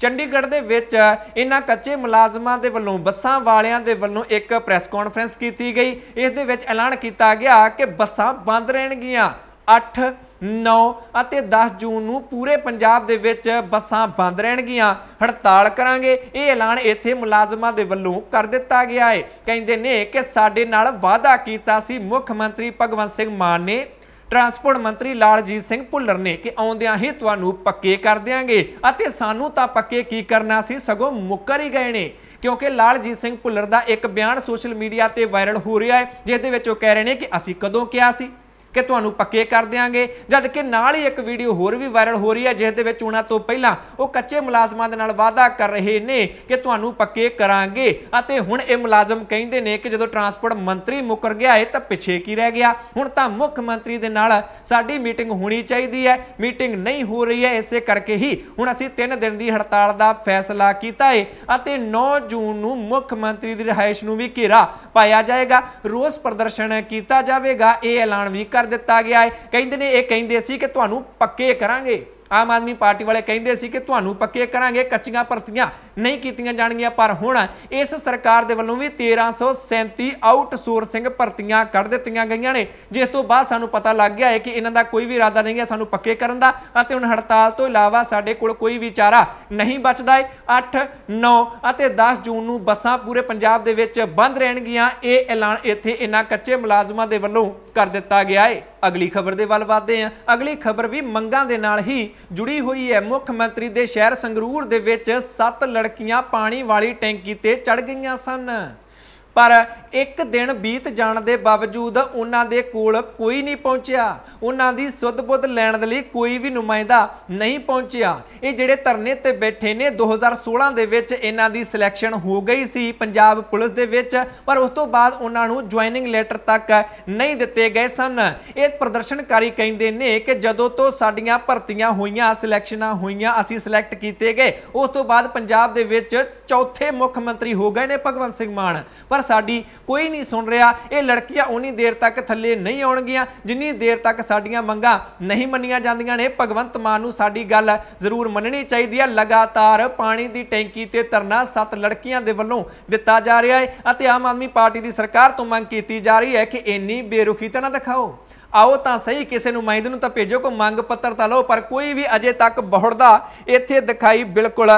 ਚੰਡੀਗੜ੍ਹ ਦੇ ਵਿੱਚ ਇਹਨਾਂ ਕੱਚੇ ਮੁਲਾਜ਼ਮਾਂ ਦੇ ਵੱਲੋਂ ਬੱਸਾਂ ਵਾਲਿਆਂ ਦੇ ਵੱਲੋਂ ਇੱਕ ਪ੍ਰੈਸ ਕਾਨਫਰੰਸ ਕੀਤੀ ਗਈ ਇਸ ਦੇ ਵਿੱਚ ਐਲਾਨ ਕੀਤਾ ਗਿਆ ਕਿ ਬੱਸਾਂ ਬੰਦ ਰਹਿਣਗੀਆਂ 8 9 ਅਤੇ 10 ਜੂਨ ਨੂੰ ਪੂਰੇ ਪੰਜਾਬ ਦੇ ਵਿੱਚ ਬੱਸਾਂ ਬੰਦ ਰਹਿਣਗੀਆਂ ਹੜਤਾਲ ਕਰਾਂਗੇ ਇਹ ਐਲਾਨ ਇੱਥੇ ਮੁਲਾਜ਼ਮਾਂ ਦੇ ਵੱਲੋਂ ਕਰ ਦਿੱਤਾ ਗਿਆ ਹੈ ਕਹਿੰਦੇ ਨੇ ਕਿ ਸਾਡੇ ਨਾਲ ਵਾਅਦਾ ਕੀਤਾ ਸੀ ਮੁੱਖ ਮੰਤਰੀ ਭਗਵੰਤ ਸਿੰਘ ਮਾਨ ਨੇ ਟਰਾਂਸਪੋਰਟ ਮੰਤਰੀ ਲਾਲਜੀਤ ਸਿੰਘ ਭੁੱਲਰ ਨੇ ਕਿ ਆਉਂਦਿਆਂ ਹੀ ਤੁਹਾਨੂੰ ਪੱਕੇ ਕਰ ਦੇਾਂਗੇ ਅਤੇ ਸਾਨੂੰ ਤਾਂ ਪੱਕੇ ਕੀ ਕਰਨਾ ਸੀ ਸਗੋਂ ਮੁੱਕਰ ਹੀ ਗਏ ਨੇ ਕਿਉਂਕਿ ਲਾਲਜੀਤ ਸਿੰਘ ਭੁੱਲਰ ਦਾ ਇੱਕ ਬਿਆਨ ਸੋਸ਼ਲ ਮੀਡੀਆ ਤੇ ਵਾਇਰਲ ਹੋ ਰਿਹਾ ਹੈ ਜਿਸ ਦੇ ਵਿੱਚ ਉਹ ਕਹਿ ਰਹੇ ਨੇ ਕਿ ਅਸੀਂ ਕਦੋਂ ਕਿਹਾ ਸੀ ਕਿ ਤੁਹਾਨੂੰ ਪੱਕੇ ਕਰ ਦੇਵਾਂਗੇ ਜਦ ਕਿ ਨਾਲ ਹੀ ਇੱਕ ਵੀਡੀਓ ਹੋਰ ਵੀ ਵਾਇਰਲ ਹੋ ਰਹੀ ਹੈ ਜਿਸ ਦੇ ਵਿੱਚ ਉਹਨਾਂ ਤੋਂ ਪਹਿਲਾਂ ਉਹ ਕੱਚੇ ਮੁਲਾਜ਼ਮਾਂ ਦੇ ਨਾਲ ਵਾਅਦਾ ਕਰ ਰਹੇ ਨੇ ਕਿ ਤੁਹਾਨੂੰ ਪੱਕੇ ਕਰਾਂਗੇ ਅਤੇ ਹੁਣ ਇਹ ਮੁਲਾਜ਼ਮ ਕਹਿੰਦੇ ਨੇ ਕਿ ਜਦੋਂ ਟਰਾਂਸਪੋਰਟ ਮੰਤਰੀ ਮੁਕਰ ਗਿਆ ਹੈ ਤਾਂ ਪਿੱਛੇ ਕੀ ਰਹਿ ਗਿਆ ਹੁਣ ਤਾਂ ਮੁੱਖ ਮੰਤਰੀ ਦੇ ਨਾਲ ਸਾਡੀ ਮੀਟਿੰਗ ਹੋਣੀ ਚਾਹੀਦੀ ਹੈ ਮੀਟਿੰਗ ਨਹੀਂ ਹੋ ਰਹੀ ਹੈ ਇਸੇ ਕਰਕੇ ਹੀ ਹੁਣ ਅਸੀਂ 3 ਦਿਨ ਦੀ ਹੜਤਾਲ ਦਾ ਫੈਸਲਾ ਕੀਤਾ ਹੈ ਅਤੇ 9 ਜੂਨ ਨੂੰ ਮੁੱਖ ਮੰਤਰੀ ਦੀ ਰਹਾਇਸ਼ ਨੂੰ ਵੀ ਘੇਰਾ ਪਾਇਆ ਜਾਏਗਾ ਰੋਸ ਪ੍ਰਦਰਸ਼ਨ ਕੀਤਾ ਜਾਵੇਗਾ ਇਹ ਐਲਾਨ ਵੀ ਕਰ ਕਰ ਦਿੱਤਾ ਗਿਆ ਹੈ ਕਹਿੰਦੇ ਨੇ ਇਹ ਕਹਿੰਦੇ ਸੀ ਕਿ ਤੁਹਾਨੂੰ ਪੱਕੇ ਕਰਾਂਗੇ ਆਮ ਆਦਮੀ ਪਾਰਟੀ ਵਾਲੇ ਕਹਿੰਦੇ ਸੀ ਕਿ ਤੁਹਾਨੂੰ ਪੱਕੇ ਕਰਾਂਗੇ ਕੱਚੀਆਂ ਭਰਤੀਆਂ ਨਹੀਂ ਕੀਤੀਆਂ ਜਾਣਗੀਆਂ ਪਰ ਹੁਣ ਇਸ ਸਰਕਾਰ ਦੇ ਵੱਲੋਂ ਵੀ 1337 ਆਊਟਸੋਰਸਿੰਗ ਭਰਤੀਆਂ ਕੱਢ ਦਿੱਤੀਆਂ ਗਈਆਂ ਨੇ ਜਿਸ ਤੋਂ ਬਾਅਦ ਸਾਨੂੰ ਪਤਾ ਲੱਗ ਗਿਆ ਹੈ ਕਿ ਇਹਨਾਂ ਦਾ ਕੋਈ ਵੀ ਇਰਾਦਾ ਨਹੀਂ ਹੈ ਸਾਨੂੰ ਪੱਕੇ ਕਰਨ ਦਾ ਅਤੇ ਹੁਣ ਹੜਤਾਲ ਤੋਂ ਇਲਾਵਾ ਸਾਡੇ ਕੋਲ ਕੋਈ ਵੀ ਚਾਰਾ ਨਹੀਂ ਬਚਦਾ ਹੈ 8 9 ਅਤੇ 10 ਜੂਨ ਨੂੰ ਬੱਸਾਂ ਪੂਰੇ ਪੰਜਾਬ ਦੇ ਵਿੱਚ ਬੰਦ ਰਹਿਣਗੀਆਂ ਇਹ ਐਲਾਨ ਇੱਥੇ ਇਹਨਾਂ ਕੱਚੇ ਮੁਲਾਜ਼ਮਾਂ ਦੇ ਵੱਲੋਂ ਕਰ ਦਿੱਤਾ ਗਿਆ ਹੈ ਅਗਲੀ ਖਬਰ ਦੇ ਵੱਲ ਵਧਦੇ ਹਾਂ ਅਗਲੀ ਖਬਰ ਵੀ ਮੰਗਾਂ ਦੇ ਨਾਲ ਹੀ ਜੁੜੀ ਹੋਈ ਹੈ ਮੁੱਖ ਮੰਤਰੀ ਦੇ ਸ਼ਹਿਰ ਸੰਗਰੂਰ ਦੇ ਵਿੱਚ ਸੱਤ ਲੜਕੀਆਂ ਪਾਣੀ ਵਾਲੀ ਟੈਂਕੀ ਤੇ ਚੜ ਗਈਆਂ ਸਨ ਪਰ ਇੱਕ ਦਿਨ ਬੀਤ ਜਾਣ ਦੇ ਬਾਵਜੂਦ ਉਹਨਾਂ ਦੇ ਕੋਲ ਕੋਈ ਨਹੀਂ ਪਹੁੰਚਿਆ ਉਹਨਾਂ ਦੀ ਸੁੱਧ-ਬੁੱਧ ਲੈਣ ਦੇ ਲਈ ਕੋਈ ਵੀ ਨੁਮਾਇੰਦਾ ਨਹੀਂ ਪਹੁੰਚਿਆ ਇਹ ਜਿਹੜੇ ਧਰਨੇ ਤੇ ਬੈਠੇ ਨੇ 2016 ਦੇ ਵਿੱਚ ਇਹਨਾਂ ਦੀ ਸਿਲੈਕਸ਼ਨ ਹੋ ਗਈ ਸੀ ਪੰਜਾਬ ਪੁਲਿਸ ਦੇ ਵਿੱਚ ਪਰ ਉਸ ਤੋਂ ਬਾਅਦ ਉਹਨਾਂ ਨੂੰ ਜੁਆਇਨਿੰਗ ਲੈਟਰ ਤੱਕ ਨਹੀਂ ਦਿੱਤੇ ਗਏ ਸਨ ਇਹ ਪ੍ਰਦਰਸ਼ਨਕਾਰੀ ਕਹਿੰਦੇ ਨੇ ਕਿ ਜਦੋਂ ਤੋਂ ਸਾਡੀਆਂ ਭਰਤੀਆਂ ਹੋਈਆਂ ਸਿਲੈਕਸ਼ਨਾਂ ਹੋਈਆਂ ਅਸੀਂ ਸਿਲੈਕਟ ਕੀਤੇ ਗਏ ਉਸ ਤੋਂ ਬਾਅਦ ਪੰਜਾਬ ਦੇ ਵਿੱਚ ਚੌਥੇ ਮੁੱਖ ਮੰਤਰੀ ਹੋ ਗਏ ਨੇ ਭਗਵੰਤ ਸਿੰਘ ਮਾਨ ਪਰ ਸਾਡੀ ਕੋਈ ਨਹੀਂ ਸੁਣ ਰਿਹਾ ਇਹ ਲੜਕੀਆਂ ਉਨੀ ਦੇਰ ਤੱਕ ਥੱਲੇ ਨਹੀਂ ਆਉਣਗੀਆਂ ਜਿੰਨੀ ਦੇਰ ਤੱਕ ਸਾਡੀਆਂ ਮੰਗਾਂ ਨਹੀਂ ਮੰਨੀਆਂ ਜਾਂਦੀਆਂ ਨੇ ਭਗਵੰਤ ਮਾਨ ਨੂੰ ਸਾਡੀ ਗੱਲ ਜ਼ਰੂਰ ਮੰਨਣੀ ਚਾਹੀਦੀ ਹੈ ਲਗਾਤਾਰ ਪਾਣੀ ਦੀ ਟੈਂਕੀ ਤੇ ਤਰਨਾ ਸੱਤ ਲੜਕੀਆਂ ਦੇ ਵੱਲੋਂ ਦਿੱਤਾ ਜਾ ਰਿਹਾ ਹੈ ਅਤੇ ਆਮ ਆਦਮੀ ਪਾਰਟੀ ਦੀ ਸਰਕਾਰ ਤੋਂ ਮੰਗ ਕੀਤੀ ਜਾ ਰਹੀ ਹੈ ਕਿ ਇੰਨੀ ਬੇਰੁਖੀ ਤਾਂ ਨਾ ਦਿਖਾਓ ਆਓ ਤਾਂ ਸਹੀ ਕਿਸੇ ਨੂੰ ਨੁਮਾਇੰਦੇ ਨੂੰ ਤਾਂ ਭੇਜੋ ਕੋ ਮੰਗ ਪੱਤਰ ਤਾਂ ਲਓ ਪਰ ਕੋਈ ਵੀ ਅਜੇ ਤੱਕ ਬਹੁੜਦਾ ਇੱਥੇ ਦਿਖਾਈ ਬਿਲਕੁਲ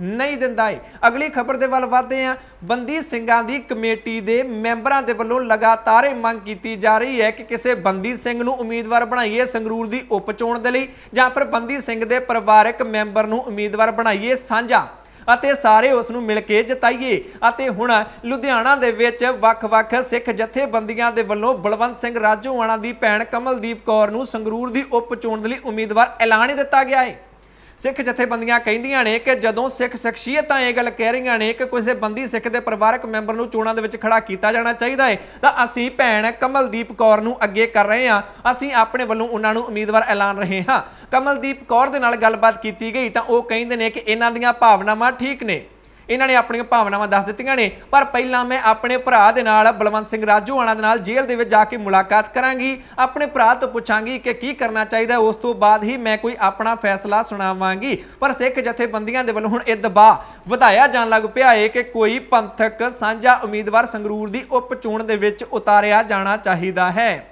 ਨਹੀਂ ਦਿੰਦਾ ਹੈ ਅਗਲੀ ਖਬਰ ਦੇ ਵੱਲ ਵਧਦੇ ਹਾਂ ਬੰਦੀ ਸਿੰਘਾਂ ਦੀ ਕਮੇਟੀ ਦੇ ਮੈਂਬਰਾਂ ਦੇ ਵੱਲੋਂ ਲਗਾਤਾਰ ਇਹ ਮੰਗ ਕੀਤੀ ਜਾ ਰਹੀ ਹੈ ਕਿ ਕਿਸੇ ਬੰਦੀ ਸਿੰਘ ਨੂੰ ਉਮੀਦਵਾਰ ਬਣਾਈਏ ਸੰਗਰੂਰ ਦੀ ਉਪ ਚੋਣ ਦੇ ਲਈ ਜਾਂ ਫਿਰ ਬੰਦੀ ਸਿੰਘ ਦੇ ਪਰਿਵਾਰਕ ਮੈਂਬਰ ਨੂੰ ਉਮੀਦਵਾਰ ਬਣਾਈਏ ਸਾਂਝਾ ਅਤੇ ਸਾਰੇ ਉਸ ਨੂੰ ਮਿਲ ਕੇ ਜਿਤਾਈਏ ਅਤੇ ਹੁਣ ਲੁਧਿਆਣਾ ਦੇ ਵਿੱਚ ਵੱਖ-ਵੱਖ ਸਿੱਖ ਜਥੇਬੰਦੀਆਂ ਦੇ ਵੱਲੋਂ ਬਲਵੰਤ ਸਿੰਘ ਰਾਜੂਆਣਾ ਦੀ ਭੈਣ ਕਮਲਦੀਪ ਕੌਰ ਨੂੰ ਸੰਗਰੂਰ ਦੀ ਉਪ ਚੋਣ ਦੇ ਲਈ ਉਮੀਦਵਾਰ ਐਲਾਨ ਦਿੱਤਾ ਗਿਆ ਹੈ ਸਿੱਖ ਜਥੇਬੰਦੀਆਂ ਕਹਿੰਦੀਆਂ ਨੇ ਕਿ ਜਦੋਂ ਸਿੱਖ ਸ਼ਖਸੀਅਤਾਂ ਇਹ ਗੱਲ ਕਹਿ ਰਹੀਆਂ ਨੇ ਕਿ ਕਿਸੇ ਬੰਦੀ ਸਿੱਖ ਦੇ ਪਰਿਵਾਰਕ ਮੈਂਬਰ ਨੂੰ ਚੋਣਾਂ ਦੇ ਵਿੱਚ ਖੜਾ ਕੀਤਾ ਜਾਣਾ ਚਾਹੀਦਾ ਹੈ ਤਾਂ ਅਸੀਂ ਭੈਣ ਕਮਲਦੀਪ ਕੌਰ ਨੂੰ ਅੱਗੇ ਕਰ ਰਹੇ ਹਾਂ ਅਸੀਂ ਆਪਣੇ ਵੱਲੋਂ ਉਹਨਾਂ ਨੂੰ ਉਮੀਦਵਾਰ ਐਲਾਨ ਰਹੇ ਹਾਂ ਕਮਲਦੀਪ ਕੌਰ ਦੇ ਨਾਲ ਗੱਲਬਾਤ ਕੀਤੀ ਗਈ ਤਾਂ ਉਹ ਕਹਿੰਦੇ ਨੇ ਕਿ ਇਹਨਾਂ ਦੀਆਂ ਭਾਵਨਾਵਾਂ ਠੀਕ ਨੇ ਇਹਨਾਂ ਨੇ ਆਪਣੀਆਂ ਭਾਵਨਾਵਾਂ ਦੱਸ ਦਿੱਤੀਆਂ ਨੇ ਪਰ ਪਹਿਲਾਂ ਮੈਂ ਆਪਣੇ ਭਰਾ ਦੇ ਨਾਲ ਬਲਵੰਤ ਸਿੰਘ ਰਾਜੂਆਣਾ ਦੇ ਨਾਲ ਜੇਲ੍ਹ ਦੇ ਵਿੱਚ ਜਾ ਕੇ ਮੁਲਾਕਾਤ ਕਰਾਂਗੀ ਆਪਣੇ ਭਰਾ ਤੋਂ ਪੁੱਛਾਂਗੀ ਕਿ ਕੀ ਕਰਨਾ ਚਾਹੀਦਾ ਉਸ ਤੋਂ ਬਾਅਦ ਹੀ ਮੈਂ ਕੋਈ ਆਪਣਾ ਫੈਸਲਾ ਸੁਣਾਵਾਂਗੀ ਪਰ ਸਿੱਖ ਜਥੇਬੰਦੀਆਂ ਦੇ ਵੱਲੋਂ ਹੁਣ ਇਹ ਦਬਾਅ ਵਧਾਇਆ ਜਾਣ ਲੱਗ ਪਿਆ ਹੈ ਕਿ ਕੋਈ ਪੰਥਕ ਸਾਂਝਾ ਉਮੀਦਵਾਰ ਸੰਗਰੂਰ ਦੀ ਉਪ ਚੋਣ ਦੇ ਵਿੱਚ ਉਤਾਰਿਆ ਜਾਣਾ ਚਾਹੀਦਾ ਹੈ